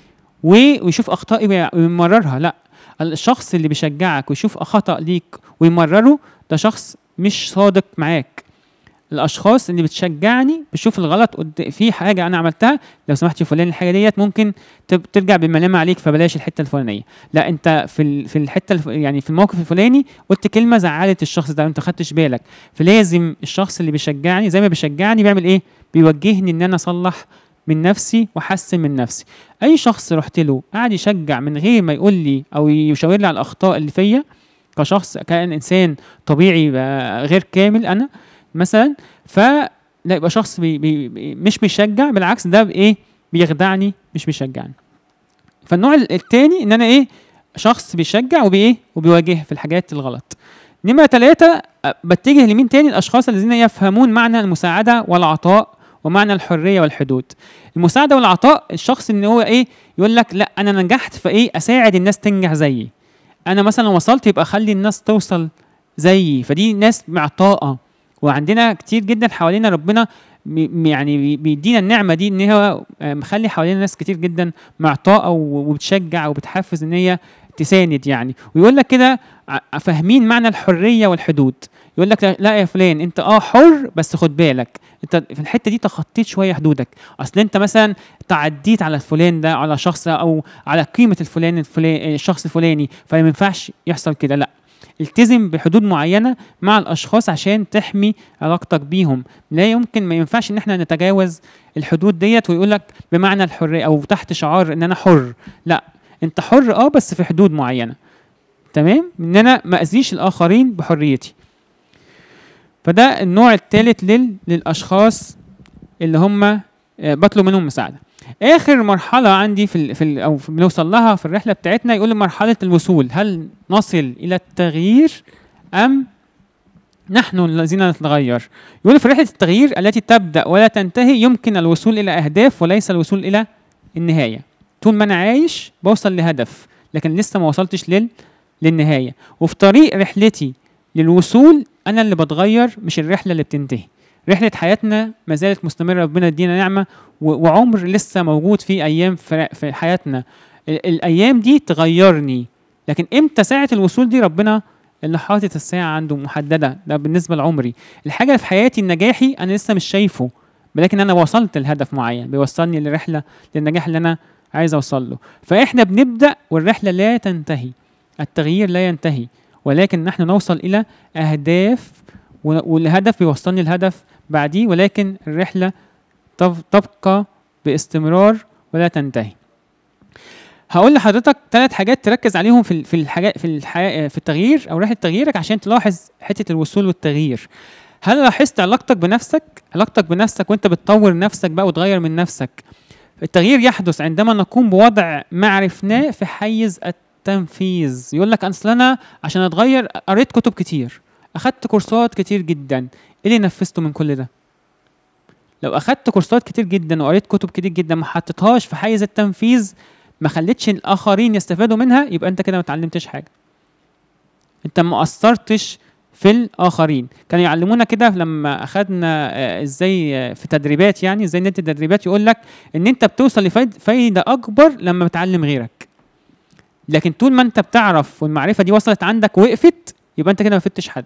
ويشوف اخطائي ويمررها لا الشخص اللي بيشجعك ويشوف خطا ليك ويمرره ده شخص مش صادق معاك الاشخاص اللي بتشجعني بشوف الغلط قد في حاجه انا عملتها لو سمحت يا فلان الحاجه ديت ممكن ترجع بالملامه عليك فبلاش الحته الفلانيه لا انت في في الحته يعني في الموقف الفلاني قلت كلمه زعلت الشخص ده انت خدتش بالك فلازم الشخص اللي بيشجعني زي ما بيشجعني بيعمل ايه بيوجهني ان انا اصلح من نفسي واحسن من نفسي اي شخص رحت له قاعد يشجع من غير ما يقول لي او يشاور لي على الاخطاء اللي فيا كشخص كان انسان طبيعي آه، غير كامل انا مثلا ف لا يبقى شخص بي بي مش بيشجع بالعكس ده بايه بيخدعني مش بيشجعني فالنوع الثاني ان انا ايه شخص بيشجع وبايه وبيواجه في الحاجات الغلط نمرة ثلاثة بتجه لمين تاني الأشخاص الذين يفهمون معنى المساعدة والعطاء ومعنى الحرية والحدود المساعدة والعطاء الشخص إن هو إيه يقول لك لا أنا نجحت فإيه أساعد الناس تنجح زيي أنا مثلا وصلت يبقى أخلي الناس توصل زيي فدي ناس معطاءة وعندنا كتير جدا حوالينا ربنا يعني بيدينا النعمه دي ان هو آه، مخلي حوالينا ناس كتير جدا معطاءه وبتشجع وبتحفز ان هي تساند يعني ويقول لك كده آه، فاهمين معنى الحريه والحدود يقول لك لا يا فلان انت اه حر بس خد بالك انت في الحته دي تخطيت شويه حدودك اصل انت مثلا تعديت على فلان ده على شخص او على قيمه الفلان الفلان الشخص الفلاني فما ينفعش يحصل كده لا التزم بحدود معينه مع الاشخاص عشان تحمي علاقتك بيهم لا يمكن ما ينفعش ان احنا نتجاوز الحدود ديت ويقول لك بمعنى الحريه او تحت شعار ان انا حر لا انت حر اه بس في حدود معينه تمام ان انا ما اذيش الاخرين بحريتي فده النوع الثالث لل... للاشخاص اللي هم آه، بطلب منهم مساعده اخر مرحله عندي في الـ في الـ او بنوصل لها في الرحله بتاعتنا يقول مرحله الوصول هل نصل الى التغيير ام نحن الذين نتغير يقول في رحله التغيير التي تبدا ولا تنتهي يمكن الوصول الى اهداف وليس الوصول الى النهايه طول ما انا عايش بوصل لهدف لكن لسه ما وصلتش لل للنهايه وفي طريق رحلتي للوصول انا اللي بتغير مش الرحله اللي بتنتهي رحلة حياتنا ما زالت مستمرة ربنا يدينا نعمة وعمر لسه موجود في أيام في حياتنا الأيام دي تغيرني لكن إمتى ساعة الوصول دي ربنا اللي حاطط الساعة عنده محددة ده بالنسبة لعمري الحاجة في حياتي النجاحي أنا لسه مش شايفه ولكن أنا وصلت لهدف معين بيوصلني لرحلة للنجاح اللي أنا عايز أوصل له فإحنا بنبدأ والرحلة لا تنتهي التغيير لا ينتهي ولكن نحن نوصل إلى أهداف والهدف بيوصلني الهدف بعديه ولكن الرحلة تبقى باستمرار ولا تنتهي هقول لحضرتك ثلاث حاجات تركز عليهم في في الحاجات في في التغيير او رحله تغييرك عشان تلاحظ حته الوصول والتغيير. هل لاحظت علاقتك بنفسك؟ علاقتك بنفسك وانت بتطور نفسك بقى وتغير من نفسك. التغيير يحدث عندما نقوم بوضع ما عرفناه في حيز التنفيذ. يقول لك اصل انا عشان اتغير قريت كتب كتير، اخدت كورسات كتير جدا، إيه اللي نفذته من كل ده لو اخدت كورسات كتير جدا وقريت كتب كتير جدا ما حطيتهاش في حيز التنفيذ ما خليتش الاخرين يستفادوا منها يبقى انت كده ما اتعلمتش حاجه انت ما اثرتش في الاخرين كانوا يعلمونا كده لما اخدنا آه، ازاي آه، في تدريبات يعني ازاي ندي تدريبات يقول لك ان انت بتوصل لفايده اكبر لما بتعلم غيرك لكن طول ما انت بتعرف والمعرفه دي وصلت عندك وقفت يبقى انت كده ما فدتش حد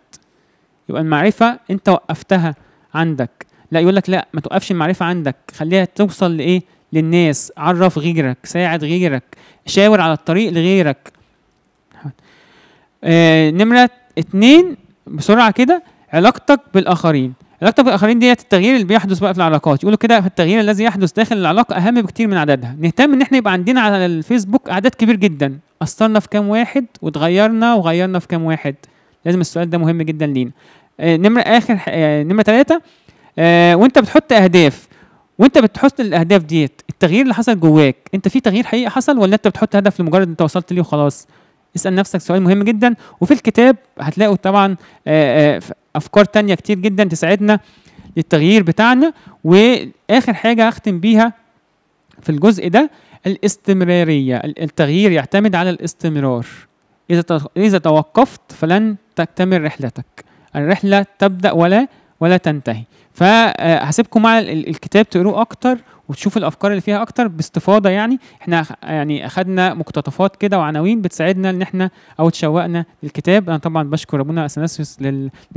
يبقى المعرفه انت وقفتها عندك لا يقول لك لا ما توقفش المعرفه عندك خليها توصل لايه للناس عرف غيرك ساعد غيرك شاور على الطريق لغيرك آه نمره اتنين بسرعه كده علاقتك بالاخرين علاقتك بالاخرين ديت التغيير اللي بيحدث بقى في العلاقات يقولوا كده التغيير الذي يحدث داخل العلاقه اهم بكتير من عددها نهتم ان احنا يبقى عندنا على الفيسبوك اعداد كبير جدا اثرنا في كام واحد واتغيرنا وغيرنا في كام واحد لازم السؤال ده مهم جدا لينا آه، نمره اخر آه، نمره ثلاثه آه، وانت بتحط اهداف وانت بتحط الاهداف ديت التغيير اللي حصل جواك انت في تغيير حقيقي حصل ولا انت بتحط هدف لمجرد انت وصلت ليه وخلاص اسال نفسك سؤال مهم جدا وفي الكتاب هتلاقوا طبعا افكار تانية كتير جدا تساعدنا للتغيير بتاعنا واخر حاجه هختم بيها في الجزء ده الاستمراريه التغيير يعتمد على الاستمرار اذا اذا توقفت فلن تكتمل رحلتك الرحله تبدا ولا ولا تنتهي فهسيبكم مع الكتاب تقروه اكتر وتشوف الافكار اللي فيها اكتر باستفاضه يعني احنا يعني اخذنا مقتطفات كده وعناوين بتساعدنا ان احنا او تشوقنا للكتاب انا طبعا بشكر ابونا اسناسيوس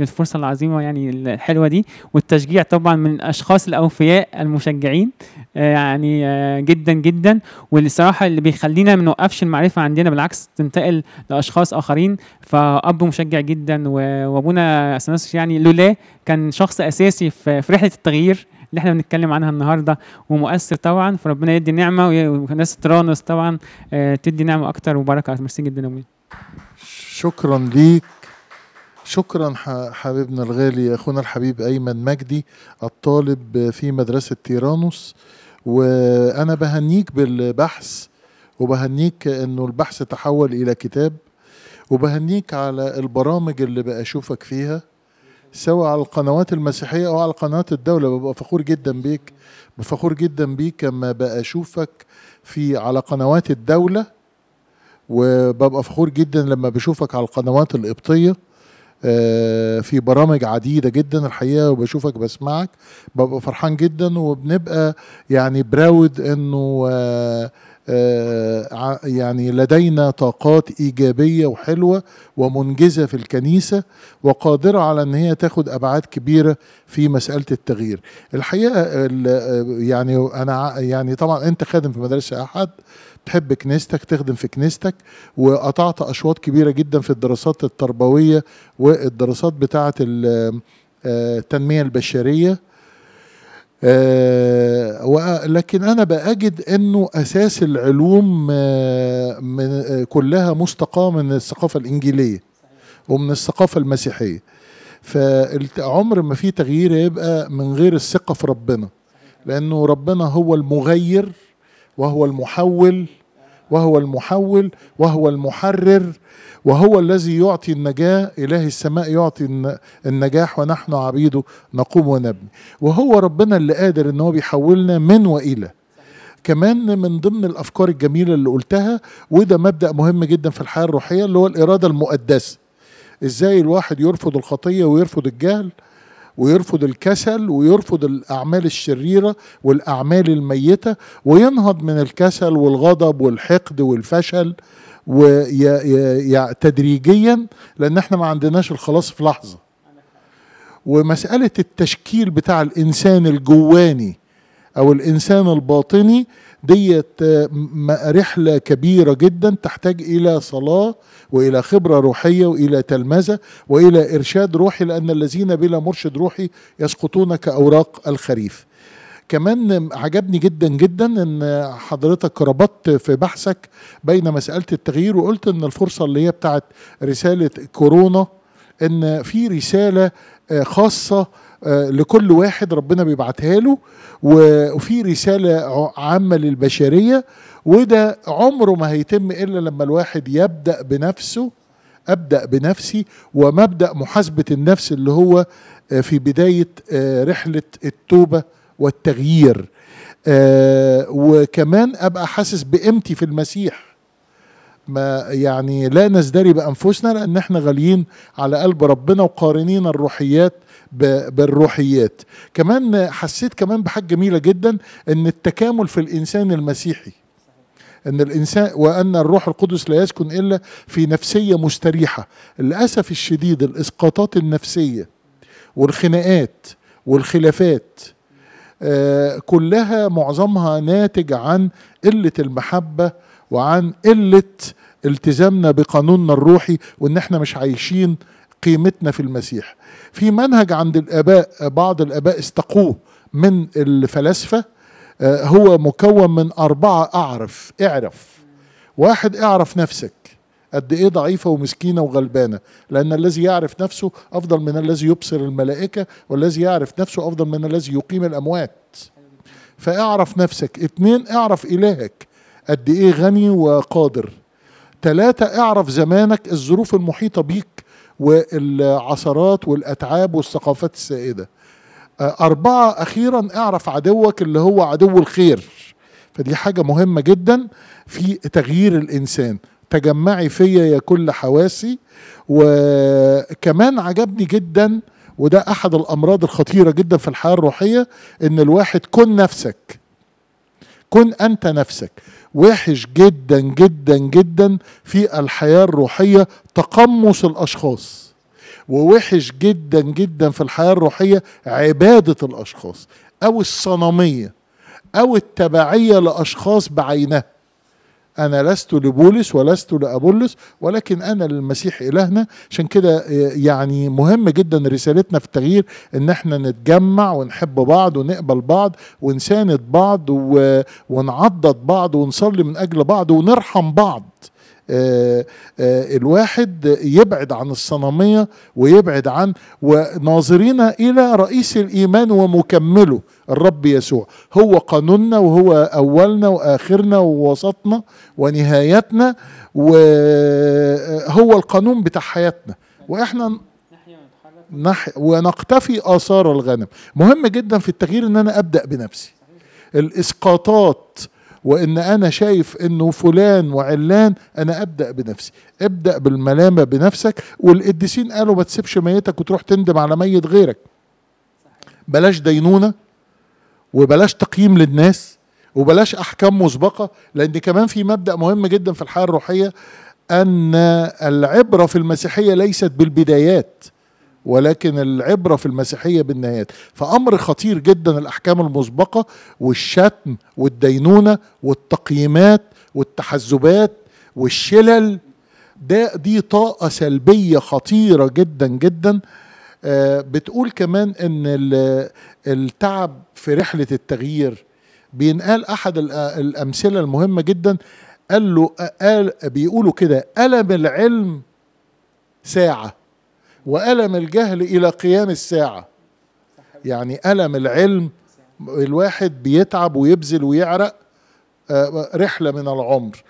للفرصه العظيمه يعني الحلوه دي والتشجيع طبعا من الاشخاص الاوفياء المشجعين آه، يعني آه، جدا جدا والصراحه اللي بيخلينا ما نوقفش المعرفه عندنا بالعكس تنتقل لاشخاص اخرين فاب مشجع جدا وابونا اسناسيوس يعني لولاه كان شخص اساسي في رحله التغيير اللي احنا بنتكلم عنها النهارده ومؤثر طبعا فربنا يدي نعمه وناس ترانس طبعا آه، تدي نعمه اكتر وبركه ميرسي جدا امين شكرا ليك شكرا حبيبنا الغالي اخونا الحبيب ايمن مجدي الطالب في مدرسه تيرانوس وانا بهنيك بالبحث وبهنيك انه البحث تحول الى كتاب وبهنيك على البرامج اللي بشوفك فيها سواء على القنوات المسيحيه او على قنوات الدوله ببقى فخور جدا بيك فخور جدا بيك لما بقى اشوفك في على قنوات الدوله وببقى فخور جدا لما بشوفك على القنوات القبطيه آه، في برامج عديده جدا الحقيقه وبشوفك بسمعك ببقى فرحان جدا وبنبقى يعني براود انه آه، آه، يعني لدينا طاقات ايجابيه وحلوه ومنجزه في الكنيسه وقادره على ان هي تاخد ابعاد كبيره في مساله التغيير الحقيقه آه، يعني انا يعني طبعا انت خادم في مدرسه احد تحب كنيستك تخدم في كنيستك وقطعت اشواط كبيره جدا في الدراسات التربويه والدراسات بتاعه آه، التنميه البشريه ولكن انا بأجد انه اساس العلوم آه، من آه، كلها مستقاه من الثقافه الانجيليه ومن الثقافه المسيحيه فعمر ما في تغيير يبقى من غير الثقه في ربنا لانه ربنا هو المغير وهو المحول وهو المحول وهو المحرر وهو الذي يعطي النجاة إله السماء يعطي النجاح ونحن عبيده نقوم ونبني وهو ربنا اللي قادر أنه بيحولنا من وإلى كمان من ضمن الأفكار الجميلة اللي قلتها وده مبدأ مهم جدا في الحياة الروحية اللي هو الإرادة المقدسة إزاي الواحد يرفض الخطية ويرفض الجهل ويرفض الكسل ويرفض الأعمال الشريرة والأعمال الميتة وينهض من الكسل والغضب والحقد والفشل تدريجيا لأن احنا ما عندناش الخلاص في لحظة ومسألة التشكيل بتاع الإنسان الجواني أو الإنسان الباطني ديت آه، رحلة كبيرة جدا تحتاج إلى صلاة وإلى خبرة روحية وإلى تلمذة وإلى إرشاد روحي لأن الذين بلا مرشد روحي يسقطون كأوراق الخريف كمان عجبني جدا جدا ان حضرتك ربطت في بحثك بين مساله التغيير وقلت ان الفرصه اللي هي بتاعت رساله كورونا ان في رساله آه، خاصه آه، لكل واحد ربنا بيبعتها له وفي رسالة عامة للبشرية وده عمره ما هيتم إلا لما الواحد يبدأ بنفسه أبدأ بنفسي ومبدأ محاسبة النفس اللي هو آه، في بداية آه، رحلة التوبة والتغيير وكمان أبقى حاسس بقيمتي في المسيح ما يعني لا نزدري بانفسنا لان احنا غاليين على قلب ربنا وقارنين الروحيات بالروحيات كمان حسيت كمان بحاجه جميله جدا ان التكامل في الانسان المسيحي ان الانسان وان الروح القدس لا يسكن الا في نفسيه مستريحه للاسف الشديد الاسقاطات النفسيه والخناقات والخلافات آه، كلها معظمها ناتج عن قله المحبه وعن قله التزامنا بقانوننا الروحي وان احنا مش عايشين قيمتنا في المسيح في منهج عند الاباء بعض الاباء استقوه من الفلاسفه آه، هو مكون من اربعه اعرف اعرف واحد اعرف نفسك قد ايه ضعيفه ومسكينه وغلبانه لان الذي يعرف نفسه افضل من الذي يبصر الملائكه والذي يعرف نفسه افضل من الذي يقيم الاموات فاعرف نفسك اتنين اعرف الهك قد ايه غني وقادر ثلاثة اعرف زمانك الظروف المحيطة بيك والعثرات والأتعاب والثقافات السائدة أربعة أخيرا اعرف عدوك اللي هو عدو الخير فدي حاجة مهمة جدا في تغيير الإنسان تجمعي فيا يا كل حواسي وكمان عجبني جدا وده أحد الأمراض الخطيرة جدا في الحياة الروحية إن الواحد كن نفسك كن أنت نفسك وحش جدا جدا جدا في الحياة الروحية تقمص الأشخاص ووحش جدا جدا في الحياة الروحية عبادة الأشخاص أو الصنمية أو التبعية لأشخاص بعينها أنا لست لبولس ولست لأبولس ولكن أنا للمسيح إلهنا عشان كده آه، يعني مهم جدا رسالتنا في التغيير إن احنا نتجمع ونحب بعض ونقبل بعض ونساند بعض ونعضد بعض ونصلي من أجل بعض ونرحم بعض آه، آه، الواحد يبعد عن الصنمية ويبعد عن وناظرين إلى رئيس الإيمان ومكمله الرب يسوع هو قانوننا وهو أولنا وآخرنا ووسطنا ونهايتنا وهو القانون بتاع حياتنا وإحنا نح... ونقتفي آثار الغنم مهم جدا في التغيير أن أنا أبدأ بنفسي الإسقاطات وان انا شايف انه فلان وعلان انا ابدا بنفسي ابدا بالملامه بنفسك والقديسين قالوا ما تسيبش ميتك وتروح تندم على ميت غيرك بلاش دينونه وبلاش تقييم للناس وبلاش احكام مسبقه لان كمان في مبدا مهم جدا في الحياه الروحيه ان العبره في المسيحيه ليست بالبدايات ولكن العبره في المسيحيه بالنهايات فامر خطير جدا الاحكام المسبقه والشتم والدينونه والتقييمات والتحزبات والشلل ده دي طاقه سلبيه خطيره جدا جدا آه، بتقول كمان ان التعب في رحله التغيير بينقال احد الامثله المهمه جدا قال له قال بيقولوا كده الم العلم ساعه وألم الجهل إلى قيام الساعة يعني ألم العلم الواحد بيتعب ويبذل ويعرق آه، رحلة من العمر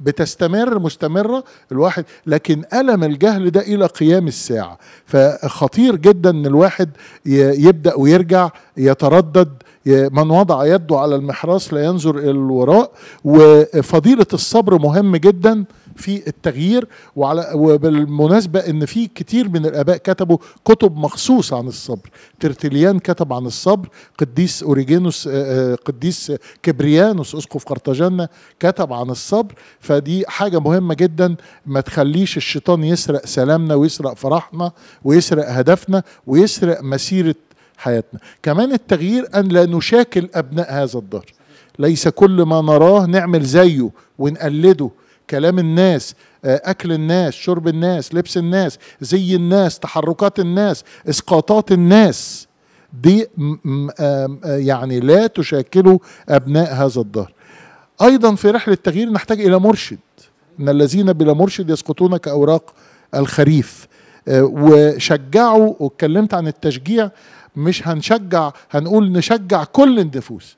بتستمر مستمرة الواحد لكن ألم الجهل ده إلى قيام الساعة فخطير جدا أن الواحد يبدأ ويرجع يتردد من وضع يده على المحراس لا ينظر إلى الوراء وفضيلة الصبر مهم جدا في التغيير وعلى وبالمناسبة ان في كتير من الاباء كتبوا كتب مخصوص عن الصبر ترتليان كتب عن الصبر قديس اوريجينوس آه، آه، قديس كبريانوس اسقف قرطاجنة كتب عن الصبر فدي حاجة مهمة جدا ما تخليش الشيطان يسرق سلامنا ويسرق فرحنا ويسرق هدفنا ويسرق مسيرة حياتنا كمان التغيير أن لا نشاكل أبناء هذا الدهر ليس كل ما نراه نعمل زيه ونقلده كلام الناس آه، اكل الناس شرب الناس لبس الناس زي الناس تحركات الناس اسقاطات الناس دي آه، آه، يعني لا تشكل ابناء هذا الدهر ايضا في رحله التغيير نحتاج الى مرشد ان الذين بلا مرشد يسقطون كاوراق الخريف وشجعوا واتكلمت عن التشجيع مش هنشجع هنقول نشجع كل النفوس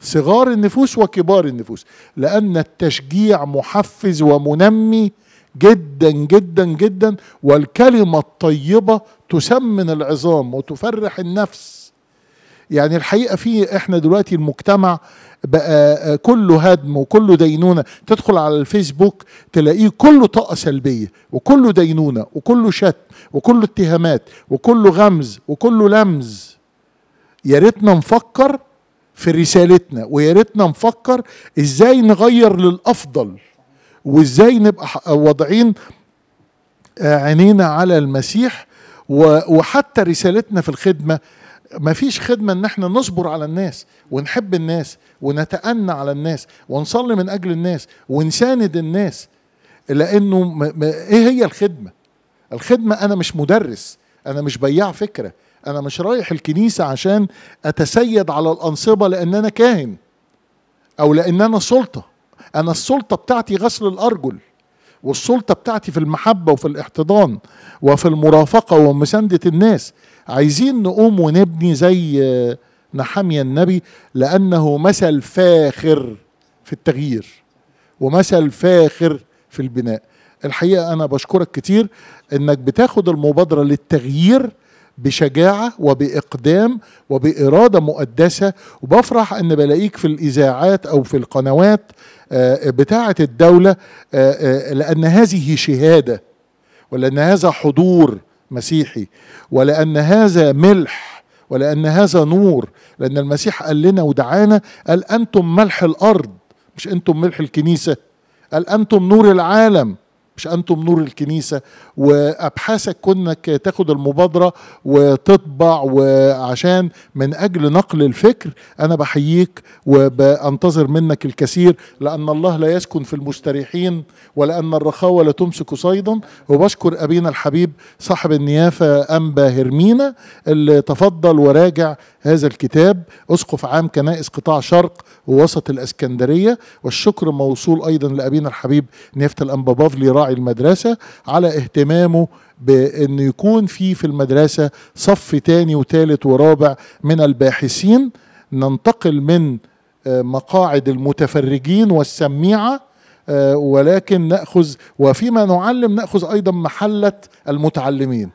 صغار النفوس وكبار النفوس لأن التشجيع محفز ومنمي جدا جدا جدا والكلمة الطيبة تسمن العظام وتفرح النفس يعني الحقيقة في احنا دلوقتي المجتمع بقى آه، كله هدم وكله دينونة تدخل على الفيسبوك تلاقيه كله طاقة سلبية وكله دينونة وكله شتم وكله اتهامات وكله غمز وكله لمز يا ريتنا نفكر في رسالتنا ويا ريتنا نفكر ازاي نغير للافضل وازاي نبقى واضعين آه، عينينا على المسيح وحتى رسالتنا في الخدمه ما فيش خدمه ان احنا نصبر على الناس ونحب الناس ونتأنى على الناس ونصلي من اجل الناس ونساند الناس لانه ايه هي الخدمه؟ الخدمه انا مش مدرس انا مش بياع فكره انا مش رايح الكنيسه عشان اتسيد على الانصبه لان انا كاهن او لان انا سلطه انا السلطه بتاعتي غسل الارجل والسلطه بتاعتي في المحبه وفي الاحتضان وفي المرافقه ومسانده الناس عايزين نقوم ونبني زي نحمي النبي لأنه مثل فاخر في التغيير ومثل فاخر في البناء الحقيقة أنا بشكرك كتير أنك بتاخد المبادرة للتغيير بشجاعة وبإقدام وبإرادة مقدسة وبفرح أن بلاقيك في الإذاعات أو في القنوات آه، بتاعة الدولة آه، آه، لأن هذه شهادة ولأن هذا حضور مسيحي ولأن هذا ملح ولأن هذا نور لأن المسيح قال لنا ودعانا قال أنتم ملح الأرض مش أنتم ملح الكنيسة قال أنتم نور العالم مش انتم نور الكنيسه وابحاثك كونك تاخد المبادره وتطبع وعشان من اجل نقل الفكر انا بحييك وبانتظر منك الكثير لان الله لا يسكن في المستريحين ولان الرخاوه لا تمسك صيدا وبشكر ابينا الحبيب صاحب النيافه انبا هرمينا اللي تفضل وراجع هذا الكتاب اسقف عام كنائس قطاع شرق ووسط الاسكندريه والشكر موصول ايضا لابينا الحبيب نيافه الانبا بافلي راعي راعي المدرسة على اهتمامه بأن يكون في في المدرسة صف تاني وتالت ورابع من الباحثين ننتقل من آه، مقاعد المتفرجين والسميعة آه، ولكن نأخذ وفيما نعلم نأخذ أيضا محلة المتعلمين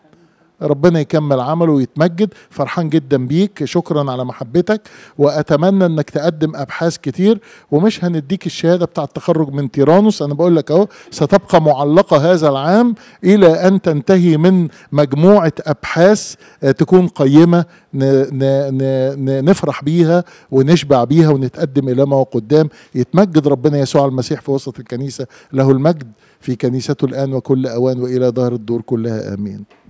ربنا يكمل عمله ويتمجد فرحان جدا بيك شكرا على محبتك واتمنى انك تقدم ابحاث كتير ومش هنديك الشهاده بتاع التخرج من تيرانوس انا بقول لك اهو ستبقى معلقه هذا العام الى ان تنتهي من مجموعه ابحاث آه، تكون قيمه نفرح بيها ونشبع بيها ونتقدم الى ما هو قدام يتمجد ربنا يسوع المسيح في وسط الكنيسه له المجد في كنيسته الان وكل اوان والى ظهر الدور كلها امين